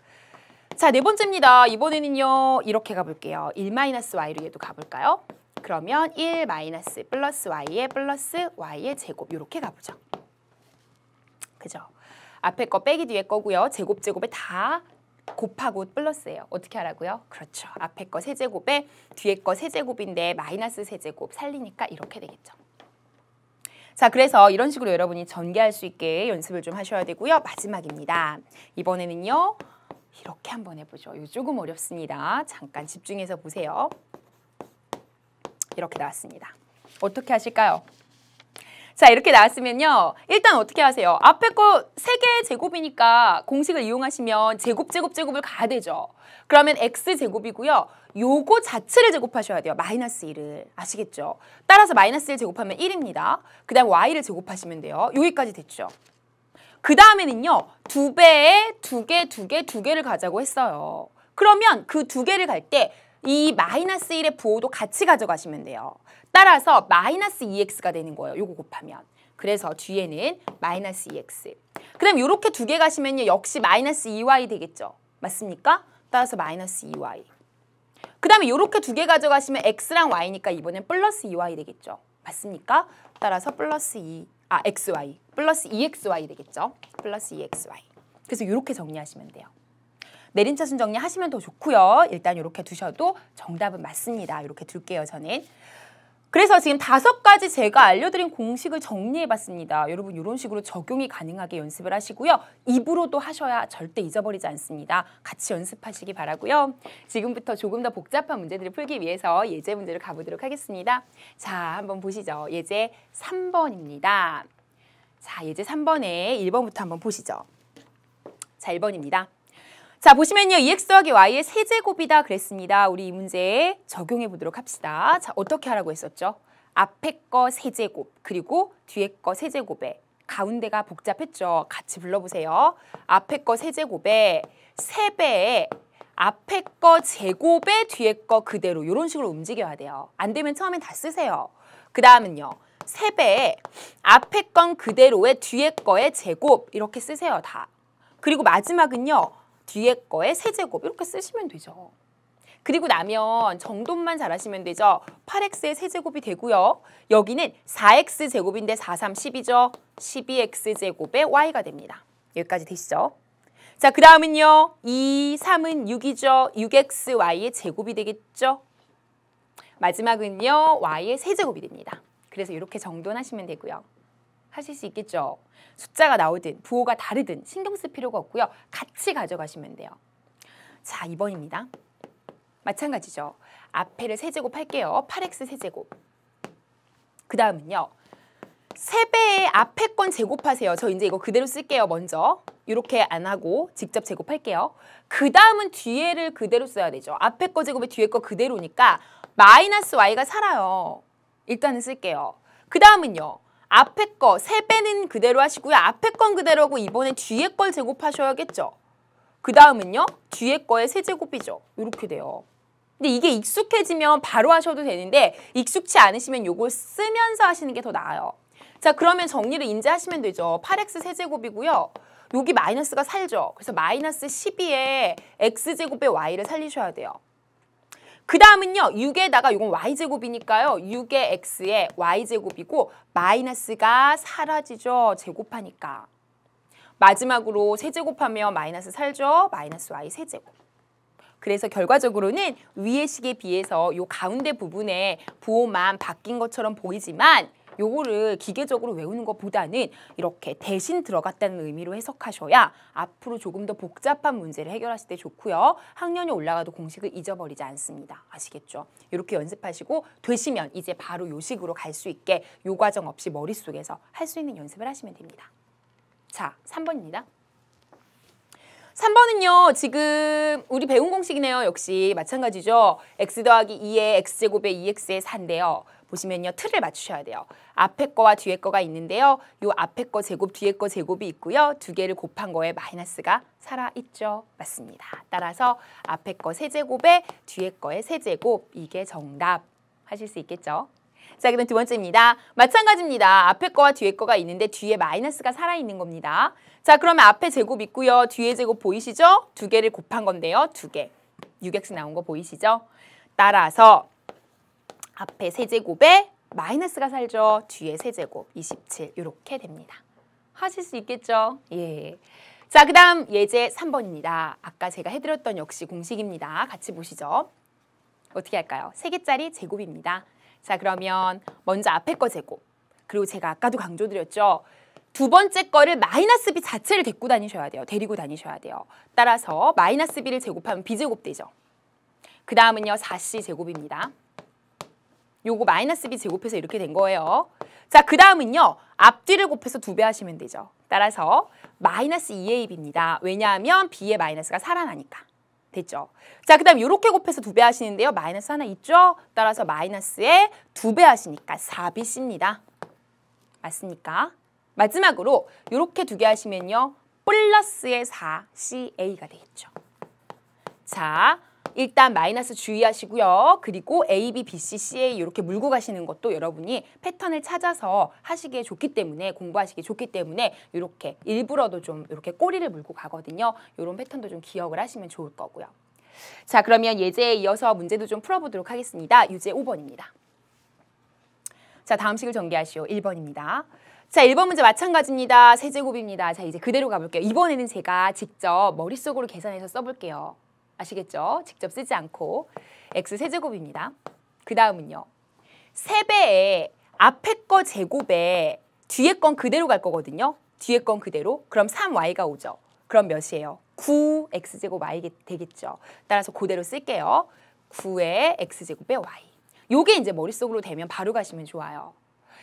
자, 네 번째입니다. 이번에는요. 이렇게 가볼게요. 1-y로 얘도 가볼까요? 그러면 1 마이너스 플러스 y 에 플러스 y의 제곱 이렇게 가보죠. 그죠? 앞에 거 빼기 뒤에 거고요. 제곱 제곱에 다 곱하고 플러스예요. 어떻게 하라고요? 그렇죠. 앞에 거 세제곱에 뒤에 거 세제곱인데 마이너스 세제곱 살리니까 이렇게 되겠죠. 자, 그래서 이런 식으로 여러분이 전개할 수 있게 연습을 좀 하셔야 되고요. 마지막입니다. 이번에는요. 이렇게 한번 해보죠. 이 조금 어렵습니다. 잠깐 집중해서 보세요. 이렇게 나왔습니다. 어떻게 하실까요? 자 이렇게 나왔으면요. 일단 어떻게 하세요? 앞에 거 세 개의 제곱이니까 공식을 이용하시면 제곱 제곱 제곱을 가야 되죠. 그러면 x제곱이고요. 요거 자체를 제곱하셔야 돼요. 마이너스 1을. 아시겠죠? 따라서 마이너스 1 제곱하면 1입니다. 그 다음 y를 제곱하시면 돼요. 여기까지 됐죠? 그 다음에는요. 두 배에 두 개, 두 개, 두 개를 가자고 했어요. 그러면 그 두 개를 갈 때 이 마이너스 1의 부호도 같이 가져가시면 돼요. 따라서 마이너스 2x가 되는 거예요. 요거 곱하면. 그래서 뒤에는 마이너스 2x. 그 다음 이렇게 두 개 가시면요. 역시 마이너스 2y 되겠죠. 맞습니까? 따라서 마이너스 2y. 그 다음에 이렇게 두 개 가져가시면 x랑 y니까 이번엔 플러스 2y 되겠죠. 맞습니까? 따라서 플러스 2, 아 xy. 플러스 EXY 되겠죠. 플러스 EXY. 그래서 이렇게 정리하시면 돼요. 내림차순 정리하시면 더 좋고요. 일단 이렇게 두셔도 정답은 맞습니다. 이렇게 둘게요, 저는. 그래서 지금 다섯 가지 제가 알려드린 공식을 정리해봤습니다. 여러분 이런 식으로 적용이 가능하게 연습을 하시고요. 입으로도 하셔야 절대 잊어버리지 않습니다. 같이 연습하시기 바라고요. 지금부터 조금 더 복잡한 문제들을 풀기 위해서 예제 문제를 가보도록 하겠습니다. 자, 한번 보시죠. 예제 3번입니다. 자, 이제 3번에 1번부터 한번 보시죠. 자, 1번입니다. 자, 보시면요. EX 더하기 Y의 세제곱이다 그랬습니다. 우리 이 문제 적용해 보도록 합시다. 자, 어떻게 하라고 했었죠? 앞에 거 세제곱, 그리고 뒤에 거 세제곱에 가운데가 복잡했죠. 같이 불러보세요. 앞에 거 세제곱에 세배에 앞에 거 제곱에 뒤에 거 그대로 이런 식으로 움직여야 돼요. 안 되면 처음엔 다 쓰세요. 그 다음은요. 세배 앞에 건 그대로의 뒤에 거의 제곱 이렇게 쓰세요 다. 그리고 마지막은요 뒤에 거의 세제곱 이렇게 쓰시면 되죠. 그리고 나면 정돈만 잘하시면 되죠. 8x의 세제곱이 되고요. 여기는 4x제곱인데 4, 3, 10이죠. 12x제곱의 y가 됩니다. 여기까지 되시죠? 자, 그 다음은요. 2, 3은 6이죠. 6xy의 제곱이 되겠죠. 마지막은요. y의 세제곱이 됩니다. 그래서 이렇게 정돈하시면 되고요. 하실 수 있겠죠. 숫자가 나오든 부호가 다르든 신경 쓸 필요가 없고요. 같이 가져가시면 돼요. 자, 2번입니다. 마찬가지죠. 앞에를 세제곱할게요. 8x 세제곱. 그 다음은요. 3배의 앞에 건 제곱하세요. 저 이제 이거 그대로 쓸게요, 먼저. 이렇게 안 하고 직접 제곱할게요. 그 다음은 뒤에를 그대로 써야 되죠. 앞에 거 제곱에 뒤에 거 그대로니까 마이너스 y가 살아요. 일단은 쓸게요. 그 다음은요. 앞에 거 세배는 그대로 하시고요. 앞에 건 그대로고 이번에 뒤에 걸 제곱하셔야겠죠. 그 다음은요. 뒤에 거의 세제곱이죠. 이렇게 돼요. 근데 이게 익숙해지면 바로 하셔도 되는데 익숙치 않으시면 요걸 쓰면서 하시는 게 더 나아요. 자 그러면 정리를 인지하시면 되죠. 8x 세제곱이고요. 여기 마이너스가 살죠. 그래서 마이너스 12에 x제곱의 y를 살리셔야 돼요. 그 다음은요. 6에다가 이건 y제곱이니까요. 6의 x에 y제곱이고 마이너스가 사라지죠. 제곱하니까. 마지막으로 세제곱하면 마이너스 살죠. 마이너스 y 세제곱. 그래서 결과적으로는 위의 식에 비해서 요 가운데 부분에 부호만 바뀐 것처럼 보이지만 요거를 기계적으로 외우는 것보다는 이렇게 대신 들어갔다는 의미로 해석하셔야 앞으로 조금 더 복잡한 문제를 해결하실 때 좋고요. 학년이 올라가도 공식을 잊어버리지 않습니다. 아시겠죠? 이렇게 연습하시고 되시면 이제 바로 요식으로 갈 수 있게 요 과정 없이 머릿속에서 할 수 있는 연습을 하시면 됩니다. 자, 3번입니다. 3번은요. 지금 우리 배운 공식이네요. 역시 마찬가지죠. x 더하기 2의 x제곱에 2x의 4인데요. 보시면요. 틀을 맞추셔야 돼요. 앞에 거와 뒤에 거가 있는데요. 요 앞에 거 제곱, 뒤에 거 제곱이 있고요. 두 개를 곱한 거에 마이너스가 살아있죠. 맞습니다. 따라서 앞에 거 세제곱에 뒤에 거의 세제곱 이게 정답 하실 수 있겠죠. 자, 그럼 두 번째입니다. 마찬가지입니다. 앞에 거와 뒤에 거가 있는데 뒤에 마이너스가 살아있는 겁니다. 자, 그러면 앞에 제곱 있고요. 뒤에 제곱 보이시죠? 두 개를 곱한 건데요. 두 개. 유격수 나온 거 보이시죠? 따라서 앞에 세제곱에 마이너스가 살죠. 뒤에 세제곱 27 이렇게 됩니다. 하실 수 있겠죠? 예. 자, 그 다음 예제 3번입니다. 아까 제가 해드렸던 역시 공식입니다. 같이 보시죠. 어떻게 할까요? 세개짜리 제곱입니다. 자, 그러면 먼저 앞에 거 제곱. 그리고 제가 아까도 강조드렸죠. 두 번째 거를 마이너스 b 자체를 데리고 다니셔야 돼요. 데리고 다니셔야 돼요. 따라서 마이너스 b를 제곱하면 b제곱 되죠. 그 다음은요. 4c 제곱입니다. 요거 마이너스 b 제곱해서 이렇게 된 거예요. 자, 그 다음은요. 앞뒤를 곱해서 두 배 하시면 되죠. 따라서 마이너스 2ab입니다. 왜냐하면 b의 마이너스가 살아나니까. 됐죠? 자, 그 다음 이렇게 곱해서 두 배 하시는데요. 마이너스 하나 있죠? 따라서 마이너스에 두 배 하시니까 4bc입니다. 맞습니까? 마지막으로 이렇게 두 개 하시면요. 플러스의 4ca가 되겠죠. 자, 일단 마이너스 주의하시고요. 그리고 A, B, B, C, C, A 이렇게 물고 가시는 것도 여러분이 패턴을 찾아서 하시기에 좋기 때문에 공부하시기 좋기 때문에 이렇게 일부러도 좀 이렇게 꼬리를 물고 가거든요. 이런 패턴도 좀 기억을 하시면 좋을 거고요. 자 그러면 예제에 이어서 문제도 좀 풀어보도록 하겠습니다. 유제 5번입니다. 자 다음 식을 전개하시오. 1번입니다. 자, 1번 문제 마찬가지입니다. 세제곱입니다. 자, 이제 그대로 가볼게요. 이번에는 제가 직접 머릿속으로 계산해서 써볼게요. 아시겠죠? 직접 쓰지 않고 x 세제곱입니다. 그 다음은요. 세배에 앞에 거 제곱에 뒤에 건 그대로 갈 거거든요. 뒤에 건 그대로. 그럼 3y가 오죠. 그럼 몇이에요? 9x제곱 y 되겠죠. 따라서 그대로 쓸게요. 9의 x제곱에 y. 요게 이제 머릿속으로 되면 바로 가시면 좋아요.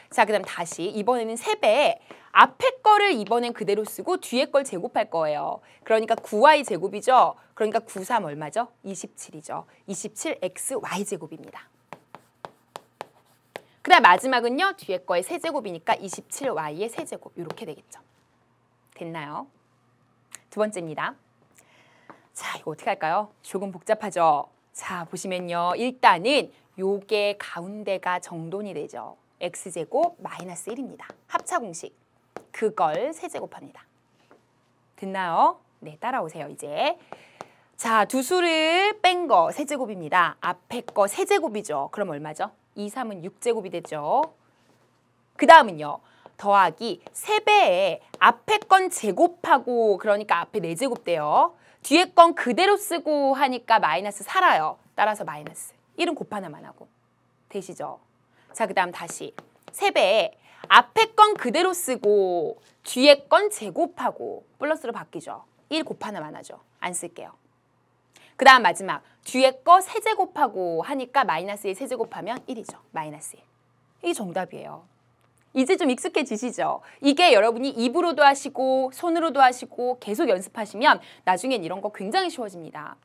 자, 그 다음 다시 이번에는 세배 앞에 거를 이번엔 그대로 쓰고 뒤에 걸 제곱할 거예요. 그러니까 9y 제곱이죠. 그러니까 9, 3 얼마죠? 27이죠. 27xy 제곱입니다. 그 다음 마지막은요. 뒤에 거의 세제곱이니까 27y의 세제곱 이렇게 되겠죠. 됐나요? 두 번째입니다. 자, 이거 어떻게 할까요? 조금 복잡하죠? 자, 보시면요. 일단은 요게 가운데가 정돈이 되죠. x제곱 마이너스 1입니다. 합차 공식. 그걸 세제곱합니다. 듣나요? 네, 따라오세요, 이제. 자, 두 수를 뺀 거 세제곱입니다. 앞에 거 세제곱이죠. 그럼 얼마죠? 2, 3은 6제곱이 되죠. 그 다음은요. 더하기 세배에 앞에 건 제곱하고 그러니까 앞에 네제곱 돼요. 뒤에 건 그대로 쓰고 하니까 마이너스 살아요. 따라서 마이너스. 1은 곱 하나만 하고. 되시죠? 자, 그 다음 다시. 세배 앞에 건 그대로 쓰고 뒤에 건 제곱하고 플러스로 바뀌죠. 1 곱하는 안 하죠. 안 쓸게요. 그 다음 마지막. 뒤에 거 세제곱하고 하니까 마이너스 1 세제곱하면 1이죠. 마이너스 1. 이게 정답이에요. 이제 좀 익숙해지시죠? 이게 여러분이 입으로도 하시고 손으로도 하시고 계속 연습하시면 나중엔 이런 거 굉장히 쉬워집니다.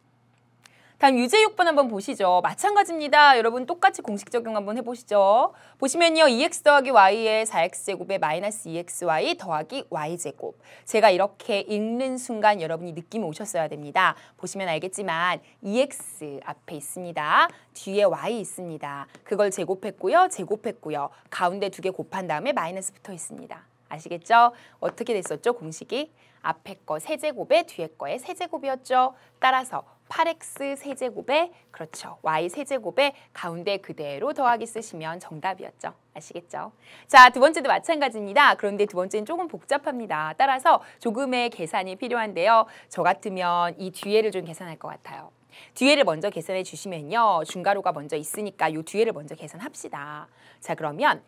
다 유제 6번 한번 보시죠. 마찬가지입니다. 여러분 똑같이 공식 적용 한번 해보시죠. 보시면요. e x 더하기 y의 4x제곱에 마이너스 e x y 더하기 y제곱. 제가 이렇게 읽는 순간 여러분이 느낌 오셨어야 됩니다. 보시면 알겠지만 e x 앞에 있습니다. 뒤에 y 있습니다. 그걸 제곱했고요. 제곱했고요. 가운데 두 개 곱한 다음에 마이너스 붙어 있습니다. 아시겠죠? 어떻게 됐었죠? 공식이 앞에 거 세제곱에 뒤에 거에 세제곱이었죠. 따라서 8x 세제곱에 그렇죠. y 세제곱에 가운데 그대로 더하기 쓰시면 정답이었죠. 아시겠죠? 자, 두 번째도 마찬가지입니다. 그런데 두 번째는 조금 복잡합니다. 따라서 조금의 계산이 필요한데요. 저 같으면 이 뒤에를 좀 계산할 것 같아요. 뒤에를 먼저 계산해 주시면요. 중괄호가 먼저 있으니까 이 뒤에를 먼저 계산합시다. 자, 그러면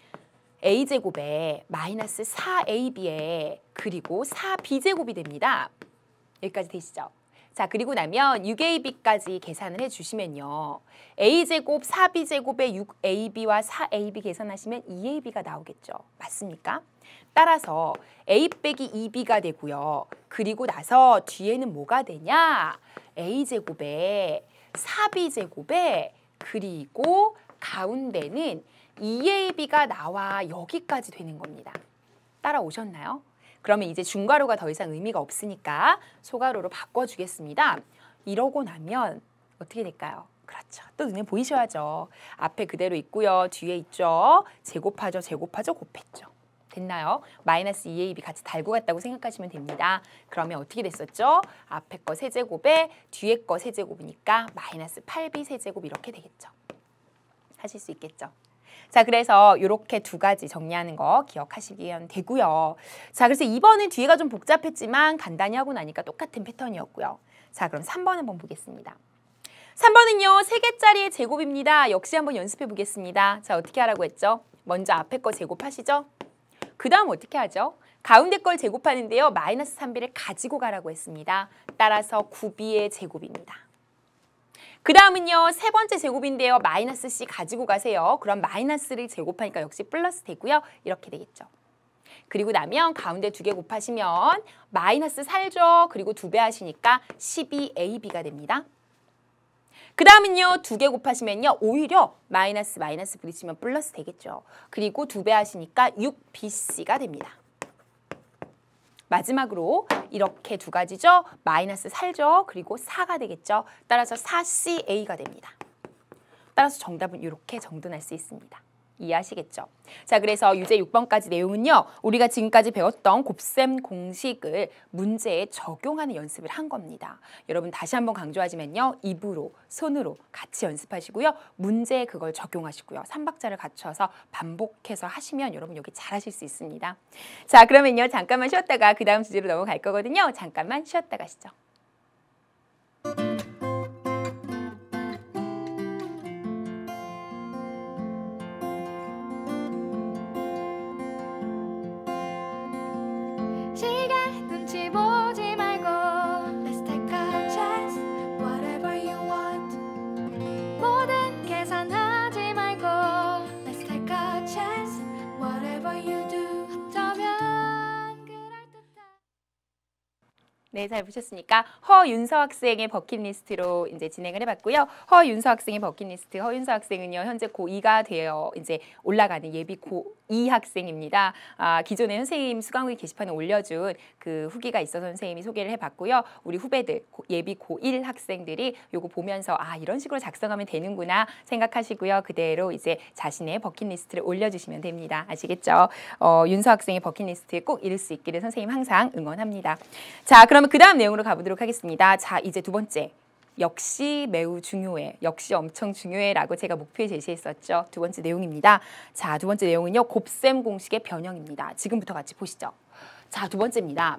a제곱에 마이너스 4ab에 그리고 4b제곱이 됩니다. 여기까지 되시죠? 자, 그리고 나면 6AB까지 계산을 해주시면요. A제곱 4B제곱의 6AB와 4AB 계산하시면 2AB가 나오겠죠. 맞습니까? 따라서 A 빼기 2B가 되고요. 그리고 나서 뒤에는 뭐가 되냐? A제곱에 4B제곱에 그리고 가운데는 2AB가 나와 여기까지 되는 겁니다. 따라오셨나요? 그러면 이제 중괄호가 더 이상 의미가 없으니까 소괄호로 바꿔주겠습니다. 이러고 나면 어떻게 될까요? 그렇죠. 또 눈에 보이셔야죠. 앞에 그대로 있고요. 뒤에 있죠. 제곱하죠. 제곱하죠. 곱했죠. 됐나요? 마이너스 2ab 같이 달고 갔다고 생각하시면 됩니다. 그러면 어떻게 됐었죠? 앞에 거 세제곱에 뒤에 거 세제곱이니까 마이너스 8b 세제곱 이렇게 되겠죠. 하실 수 있겠죠. 자, 그래서 이렇게 두 가지 정리하는 거 기억하시면 되고요. 자, 그래서 2번은 뒤에가 좀 복잡했지만 간단히 하고 나니까 똑같은 패턴이었고요. 자, 그럼 3번 한번 보겠습니다. 3번은요. 3개짜리의 제곱입니다. 역시 한번 연습해 보겠습니다. 자, 어떻게 하라고 했죠? 먼저 앞에 거 제곱하시죠? 그 다음 어떻게 하죠? 가운데 걸 제곱하는데요. 마이너스 3비를 가지고 가라고 했습니다. 따라서 9B의 제곱입니다. 그 다음은요. 세 번째 제곱인데요. 마이너스 C 가지고 가세요. 그럼 마이너스를 제곱하니까 역시 플러스 되고요. 이렇게 되겠죠. 그리고 나면 가운데 두 개 곱하시면 마이너스 살죠 그리고 두 배 하시니까 12AB가 됩니다. 그 다음은요. 두 개 곱하시면요. 오히려 마이너스 마이너스 부딪히면 플러스 되겠죠. 그리고 두 배 하시니까 6BC가 됩니다. 마지막으로 이렇게 두 가지죠. 마이너스 살죠 그리고 4가 되겠죠. 따라서 4CA가 됩니다. 따라서 정답은 이렇게 정돈할 수 있습니다. 이해하시겠죠? 자, 그래서 유제 6번까지 내용은요. 우리가 지금까지 배웠던 곱셈 공식을 문제에 적용하는 연습을 한 겁니다. 여러분 다시 한번 강조하지만요. 입으로, 손으로 같이 연습하시고요. 문제에 그걸 적용하시고요. 3박자를 갖춰서 반복해서 하시면 여러분 여기 잘하실 수 있습니다. 자, 그러면요. 잠깐만 쉬었다가 그 다음 주제로 넘어갈 거거든요. 잠깐만 쉬었다 가시죠. 네, 잘보셨습니까 허윤서 학생의 버킷리스트로 이제 진행을 해봤고요. 허윤서 학생의 버킷리스트, 허윤서 학생은요 현재 고2가 되어 이제 올라가는 예비 고2 학생입니다. 아, 기존에 선생님 수강후기 게시판에 올려준 그 후기가 있어서 선생님이 소개를 해봤고요. 우리 후배들 고, 예비 고1 학생들이 요거 보면서 아 이런 식으로 작성하면 되는구나 생각하시고요. 그대로 이제 자신의 버킷리스트를 올려주시면 됩니다. 아시겠죠? 어, 윤서 학생의 버킷리스트 에꼭 이룰 수 있기를 선생님 항상 응원합니다. 자, 그럼. 그러면 그 다음 내용으로 가보도록 하겠습니다. 자, 이제 두 번째. 역시 매우 중요해. 역시 엄청 중요해라고 제가 목표에 제시했었죠. 두 번째 내용입니다. 자, 두 번째 내용은요. 곱셈 공식의 변형입니다. 지금부터 같이 보시죠. 자, 두 번째입니다.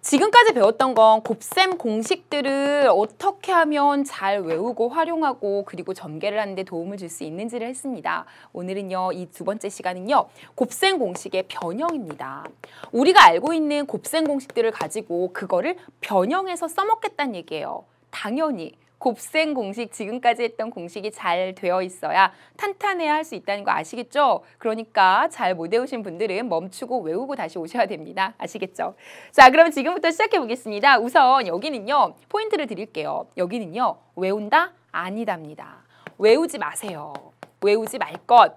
지금까지 배웠던 건 곱셈 공식들을 어떻게 하면 잘 외우고 활용하고 그리고 전개를 하는 데 도움을 줄 수 있는지를 했습니다. 오늘은요. 이 두 번째 시간은요. 곱셈 공식의 변형입니다. 우리가 알고 있는 곱셈 공식들을 가지고 그거를 변형해서 써먹겠다는 얘기예요. 당연히 곱셈 공식, 지금까지 했던 공식이 잘 되어 있어야 탄탄해야 할 수 있다는 거 아시겠죠? 그러니까 잘 못 외우신 분들은 멈추고 외우고 다시 오셔야 됩니다. 아시겠죠? 자, 그럼 지금부터 시작해 보겠습니다. 우선 여기는요. 포인트를 드릴게요. 여기는요. 외운다? 아니답니다. 외우지 마세요. 외우지 말 것.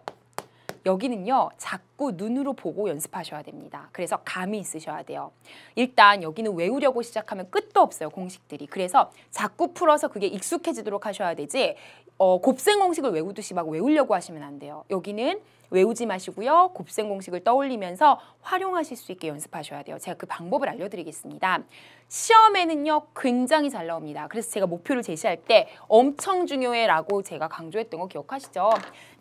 여기는요 자꾸 눈으로 보고 연습하셔야 됩니다. 그래서 감이 있으셔야 돼요. 일단 여기는 외우려고 시작하면 끝도 없어요 공식들이. 그래서 자꾸 풀어서 그게 익숙해지도록 하셔야 되지 어, 곱셈 공식을 외우듯이 막 외우려고 하시면 안 돼요. 여기는 외우지 마시고요. 곱셈 공식을 떠올리면서 활용하실 수 있게 연습하셔야 돼요. 제가 그 방법을 알려드리겠습니다. 시험에는요 굉장히 잘 나옵니다. 그래서 제가 목표를 제시할 때 엄청 중요해라고 제가 강조했던 거 기억하시죠?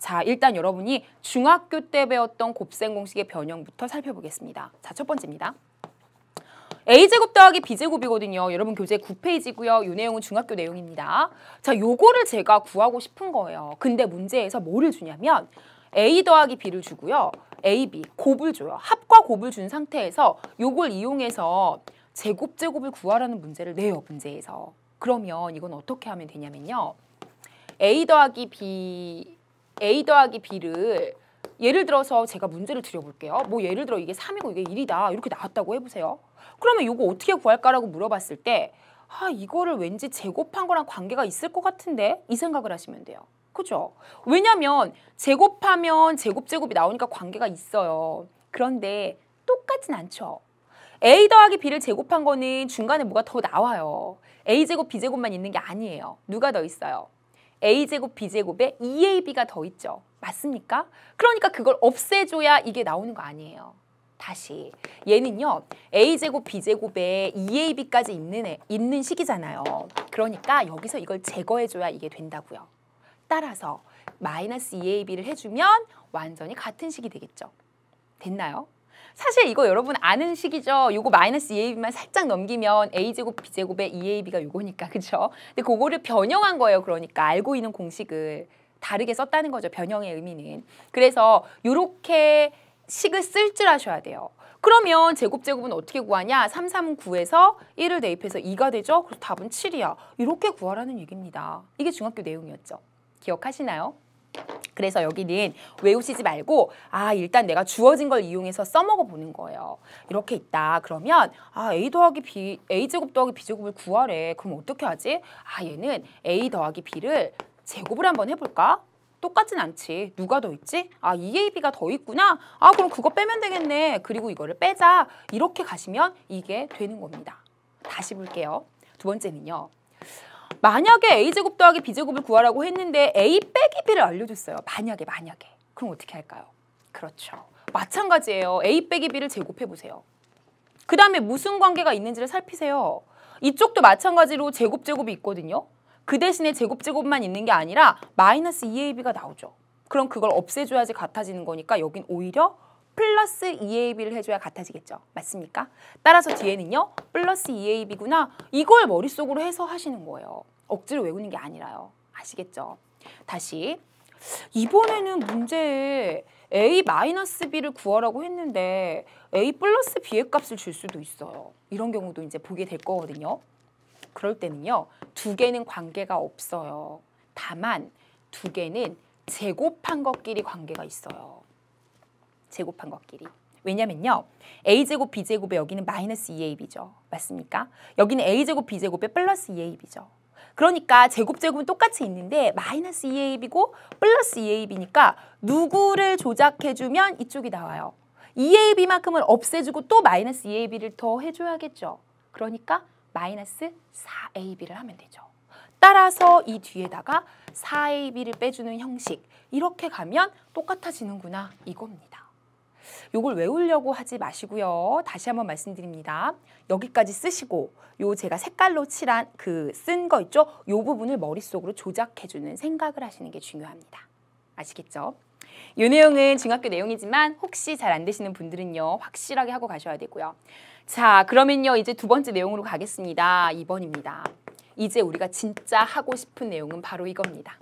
자 일단 여러분이 중학교 때 배웠던 곱셈 공식의 변형부터 살펴보겠습니다. 자 첫 번째입니다. A제곱 더하기 B제곱이거든요. 여러분 교재 9페이지고요. 이 내용은 중학교 내용입니다. 자 요거를 제가 구하고 싶은 거예요. 근데 문제에서 뭐를 주냐면 A 더하기 B를 주고요. A, B 곱을 줘요. 합과 곱을 준 상태에서 요걸 이용해서 제곱 제곱을 구하라는 문제를 내요. 문제에서. 그러면 이건 어떻게 하면 되냐면요. A 더하기 B A 더하기 B를 예를 들어서 제가 문제를 드려볼게요. 뭐 예를 들어 이게 3이고 이게 1이다. 이렇게 나왔다고 해보세요. 그러면 이거 어떻게 구할까라고 물어봤을 때 아, 이거를 왠지 제곱한 거랑 관계가 있을 것 같은데 이 생각을 하시면 돼요. 그죠? 왜냐면 제곱하면 제곱제곱이 나오니까 관계가 있어요. 그런데 똑같진 않죠. A 더하기 B를 제곱한 거는 중간에 뭐가 더 나와요. A제곱, B제곱만 있는 게 아니에요. 누가 더 있어요? A제곱, B제곱에 2AB가 e 더 있죠. 맞습니까? 그러니까 그걸 없애줘야 이게 나오는 거 아니에요. 다시 얘는요. A제곱, B제곱에 2AB까지 e 있는, 애, 있는 식이잖아요. 그러니까 여기서 이걸 제거해줘야 이게 된다고요. 따라서 마이너스 2AB를 해주면 완전히 같은 식이 되겠죠. 됐나요? 사실 이거 여러분 아는 식이죠. 이거 마이너스 2AB만 살짝 넘기면 A제곱, B제곱에 2AB가 이거니까 그죠? 렇 근데 그거를 변형한 거예요. 그러니까 알고 있는 공식을 다르게 썼다는 거죠. 변형의 의미는. 그래서 이렇게 식을 쓸 줄 아셔야 돼요. 그러면 제곱제곱은 어떻게 구하냐? 3, 3, 9에서 1을 대입해서 2가 되죠? 그래서 답은 7이야. 이렇게 구하라는 얘기입니다. 이게 중학교 내용이었죠. 기억하시나요? 그래서 여기는 외우시지 말고 아 일단 내가 주어진 걸 이용해서 써먹어 보는 거예요. 이렇게 있다. 그러면 아 a 더하기 b a 제곱 더하기 b 제곱을 구하래. 그럼 어떻게 하지? 아 얘는 a 더하기 b를 제곱을 한번 해볼까? 똑같진 않지. 누가 더 있지? 아, EAB가 더 있구나. 아, 그럼 그거 빼면 되겠네. 그리고 이거를 빼자. 이렇게 가시면 이게 되는 겁니다. 다시 볼게요. 두 번째는요. 만약에 A제곱 더하기 B제곱을 구하라고 했는데 A 빼기 B를 알려줬어요. 만약에 만약에. 그럼 어떻게 할까요? 그렇죠. 마찬가지예요. A 빼기 B를 제곱해보세요. 그 다음에 무슨 관계가 있는지를 살피세요. 이쪽도 마찬가지로 제곱제곱이 있거든요. 그 대신에 제곱제곱만 있는 게 아니라 마이너스 2AB가 나오죠. 그럼 그걸 없애줘야지 같아지는 거니까 여긴 오히려 플러스 EAB를 해줘야 같아지겠죠. 맞습니까? 따라서 뒤에는요. 플러스 EAB구나. 이걸 머릿속으로 해서 하시는 거예요. 억지로 외우는 게 아니라요. 아시겠죠? 다시 이번에는 문제에 A 마이너스 B를 구하라고 했는데 A 플러스 B의 값을 줄 수도 있어요. 이런 경우도 이제 보게 될 거거든요. 그럴 때는요. 두 개는 관계가 없어요. 다만 두 개는 제곱한 것끼리 관계가 있어요. 제곱한 것끼리. 왜냐면요. a제곱 b제곱에 여기는 마이너스 2ab죠. 맞습니까? 여기는 a제곱 b제곱에 플러스 2ab죠. 그러니까 제곱제곱은 똑같이 있는데 마이너스 2ab고 플러스 2ab니까 누구를 조작해주면 이쪽이 나와요. 2ab만큼을 없애주고 또 마이너스 2ab를 더 해줘야겠죠. 그러니까 마이너스 4ab를 하면 되죠. 따라서 이 뒤에다가 4ab를 빼주는 형식 이렇게 가면 똑같아지는구나 이겁니다. 요걸 외우려고 하지 마시고요. 다시 한번 말씀드립니다. 여기까지 쓰시고 요 제가 색깔로 칠한 그 쓴 거 있죠? 요 부분을 머릿속으로 조작해주는 생각을 하시는 게 중요합니다. 아시겠죠? 요 내용은 중학교 내용이지만 혹시 잘 안 되시는 분들은요. 확실하게 하고 가셔야 되고요. 자, 그러면요. 이제 두 번째 내용으로 가겠습니다. 2번입니다 이제 우리가 진짜 하고 싶은 내용은 바로 이겁니다.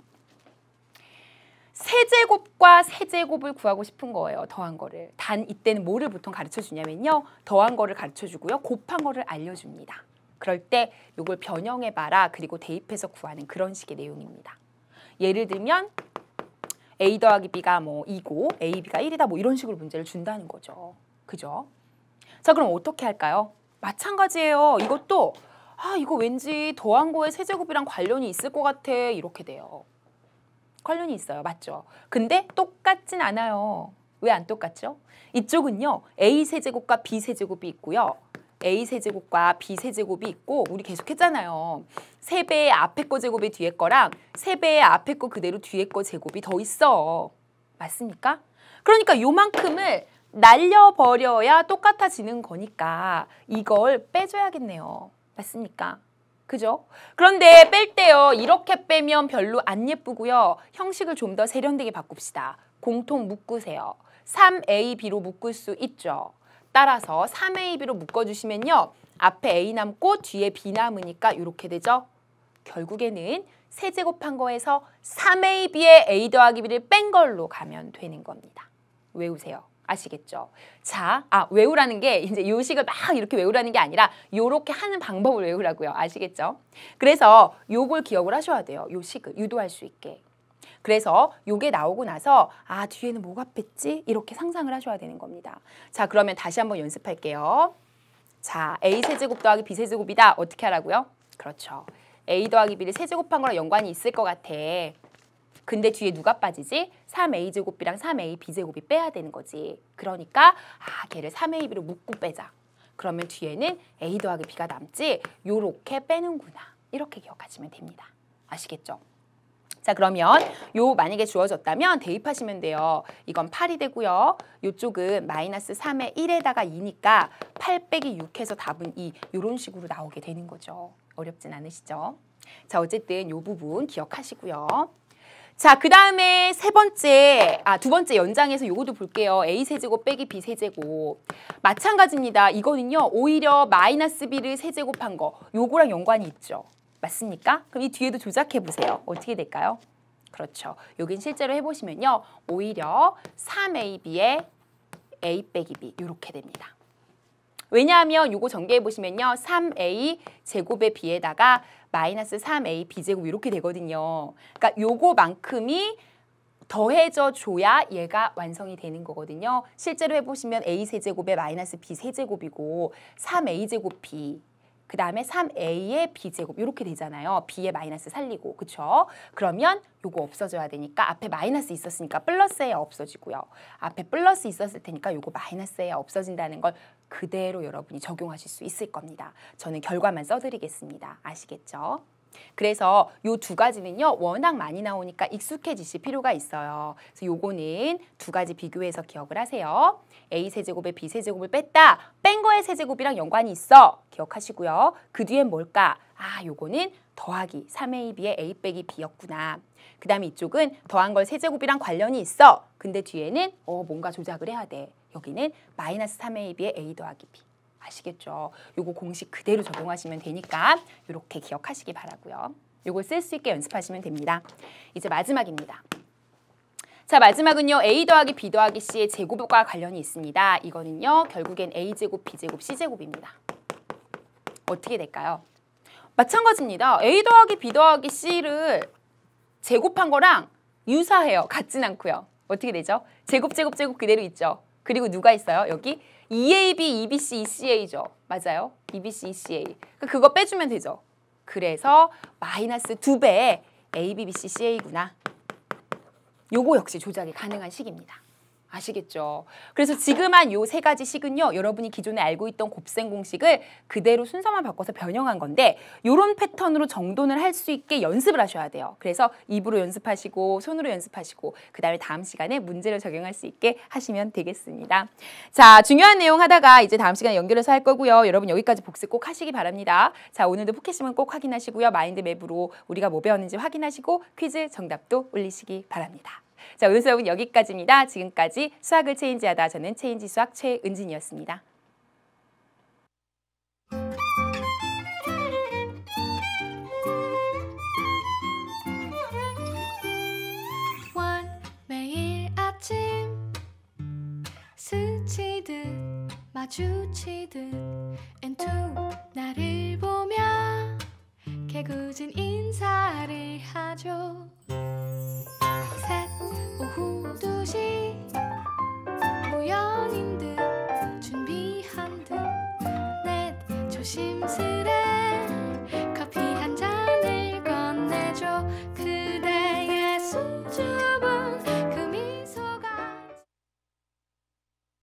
세제곱과 세제곱을 구하고 싶은 거예요. 더한 거를. 단 이때는 뭐를 보통 가르쳐 주냐면요. 더한 거를 가르쳐 주고요. 곱한 거를 알려줍니다. 그럴 때 이걸 변형해봐라. 그리고 대입해서 구하는 그런 식의 내용입니다. 예를 들면 A 더하기 B가 뭐 2고 A, B가 1이다 뭐 이런 식으로 문제를 준다는 거죠. 그죠? 자 그럼 어떻게 할까요? 마찬가지예요. 이것도 아 이거 왠지 더한 거에 세제곱이랑 관련이 있을 것 같아 이렇게 돼요. 관련이 있어요. 맞죠? 근데 똑같진 않아요. 왜 안 똑같죠? 이쪽은요. A 세제곱과 B 세제곱이 있고요. A 세제곱과 B 세제곱이 있고 우리 계속 했잖아요. 세배의 앞에 거 제곱이 뒤에 거랑 세배의 앞에 거 그대로 뒤에 거 제곱이 더 있어. 맞습니까? 그러니까 요만큼을 날려버려야 똑같아지는 거니까 이걸 빼줘야겠네요. 맞습니까? 그죠? 그런데 뺄 때요. 이렇게 빼면 별로 안 예쁘고요. 형식을 좀 더 세련되게 바꿉시다. 공통 묶으세요. 3AB로 묶을 수 있죠. 따라서 3AB로 묶어주시면요. 앞에 A 남고 뒤에 B 남으니까 이렇게 되죠. 결국에는 세제곱한 거에서 3AB에 A 더하기 B를 뺀 걸로 가면 되는 겁니다. 외우세요. 아시겠죠? 자, 아 외우라는 게 이제 요식을 막 이렇게 외우라는 게 아니라 요렇게 하는 방법을 외우라고요. 아시겠죠? 그래서 요걸 기억을 하셔야 돼요. 요식을 유도할 수 있게. 그래서 요게 나오고 나서 아 뒤에는 뭐가 뺐지? 이렇게 상상을 하셔야 되는 겁니다. 자 그러면 다시 한번 연습할게요. 자 A 세제곱 더하기 B 세제곱이다. 어떻게 하라고요? 그렇죠. A 더하기 B를 세제곱한 거랑 연관이 있을 것 같아. 근데 뒤에 누가 빠지지? 3a 제곱비랑 3ab 제곱이 빼야 되는 거지. 그러니까 아 걔를 3ab로 묶고 빼자. 그러면 뒤에는 a 더하기 b가 남지 요렇게 빼는구나. 이렇게 기억하시면 됩니다. 아시겠죠? 자 그러면 요 만약에 주어졌다면 대입하시면 돼요. 이건 8이 되고요. 요쪽은 마이너스 3의 1에다가 2니까 8 빼기 6해서 답은 2 요런 식으로 나오게 되는 거죠. 어렵진 않으시죠? 자 어쨌든 요 부분 기억하시고요. 자, 그 다음에 세 번째, 아, 두 번째 연장에서 요것도 볼게요. A세제곱 빼기 B세제곱. 마찬가지입니다. 이거는요, 오히려 마이너스 B를 세제곱한 거, 요거랑 연관이 있죠. 맞습니까? 그럼 이 뒤에도 조작해보세요. 어떻게 될까요? 그렇죠. 여긴 실제로 해보시면요, 오히려 3AB에 A 빼기 B, 요렇게 됩니다. 왜냐하면 요거 전개해보시면요, 3A 제곱에 B에다가 마이너스 3 a 비제곱 이렇게 되거든요. 그러니까 요거만큼이 더해져 줘야 얘가 완성이 되는 거거든요. 실제로 해보시면 a 세제곱에 마이너스 b 세제곱이고 3a제곱 b 그 다음에 3a의 b제곱 이렇게 되잖아요. b 의 마이너스 살리고 그쵸? 그러면 요거 없어져야 되니까 앞에 마이너스 있었으니까 플러스에 없어지고요. 앞에 플러스 있었을 테니까 요거 마이너스에 없어진다는 걸 그대로 여러분이 적용하실 수 있을 겁니다. 저는 결과만 써드리겠습니다. 아시겠죠? 그래서 요 두 가지는요. 워낙 많이 나오니까 익숙해지실 필요가 있어요. 그래서 요거는 두 가지 비교해서 기억을 하세요. A 세제곱에 B 세제곱을 뺐다. 뺀거에 세제곱이랑 연관이 있어. 기억하시고요. 그 뒤엔 뭘까? 아, 요거는 더하기 3AB에 A 빼기 B였구나. 그 다음에 이쪽은 더한 걸 세제곱이랑 관련이 있어. 근데 뒤에는 어 뭔가 조작을 해야 돼. 여기는 마이너스 3AB에 A 더하기 B. 아시겠죠? 요거 공식 그대로 적용하시면 되니까 이렇게 기억하시기 바라고요. 요거 쓸 수 있게 연습하시면 됩니다. 이제 마지막입니다. 자 마지막은요 a 더하기 b 더하기 c의 제곱과 관련이 있습니다. 이거는요 결국엔 a 제곱 b 제곱 c 제곱입니다. 어떻게 될까요? 마찬가지입니다. a 더하기 b 더하기 c를 제곱한 거랑 유사해요. 같진 않고요. 어떻게 되죠? 제곱 제곱 제곱 그대로 있죠. 그리고 누가 있어요? 여기 EAB, EBC, ECA죠. 맞아요. EBC, ECA. 그 그러니까 그거 빼주면 되죠. 그래서 마이너스 두배 A, B, B, C, C이구나. 요거 역시 조작이 가능한 식입니다. 아시겠죠? 그래서 지금 한 요 세 가지 식은요. 여러분이 기존에 알고 있던 곱셈 공식을 그대로 순서만 바꿔서 변형한 건데 요런 패턴으로 정돈을 할 수 있게 연습을 하셔야 돼요. 그래서 입으로 연습하시고 손으로 연습하시고 그다음에 다음 시간에 문제를 적용할 수 있게 하시면 되겠습니다. 자, 중요한 내용 하다가 이제 다음 시간에 연결해서 할 거고요. 여러분 여기까지 복습 꼭 하시기 바랍니다. 자, 오늘도 포켓몬 꼭 확인하시고요. 마인드 맵으로 우리가 뭐 배웠는지 확인하시고 퀴즈 정답도 올리시기 바랍니다. 자, 오늘 수업은 여기까지입니다. 지금까지 수학을 체인지하다 저는 체인지 수학 최은진이었습니다. and two 나를 보며 개구진 인사를 하죠 셋 오후 두시 무연인 듯 준비한 듯넷 조심스레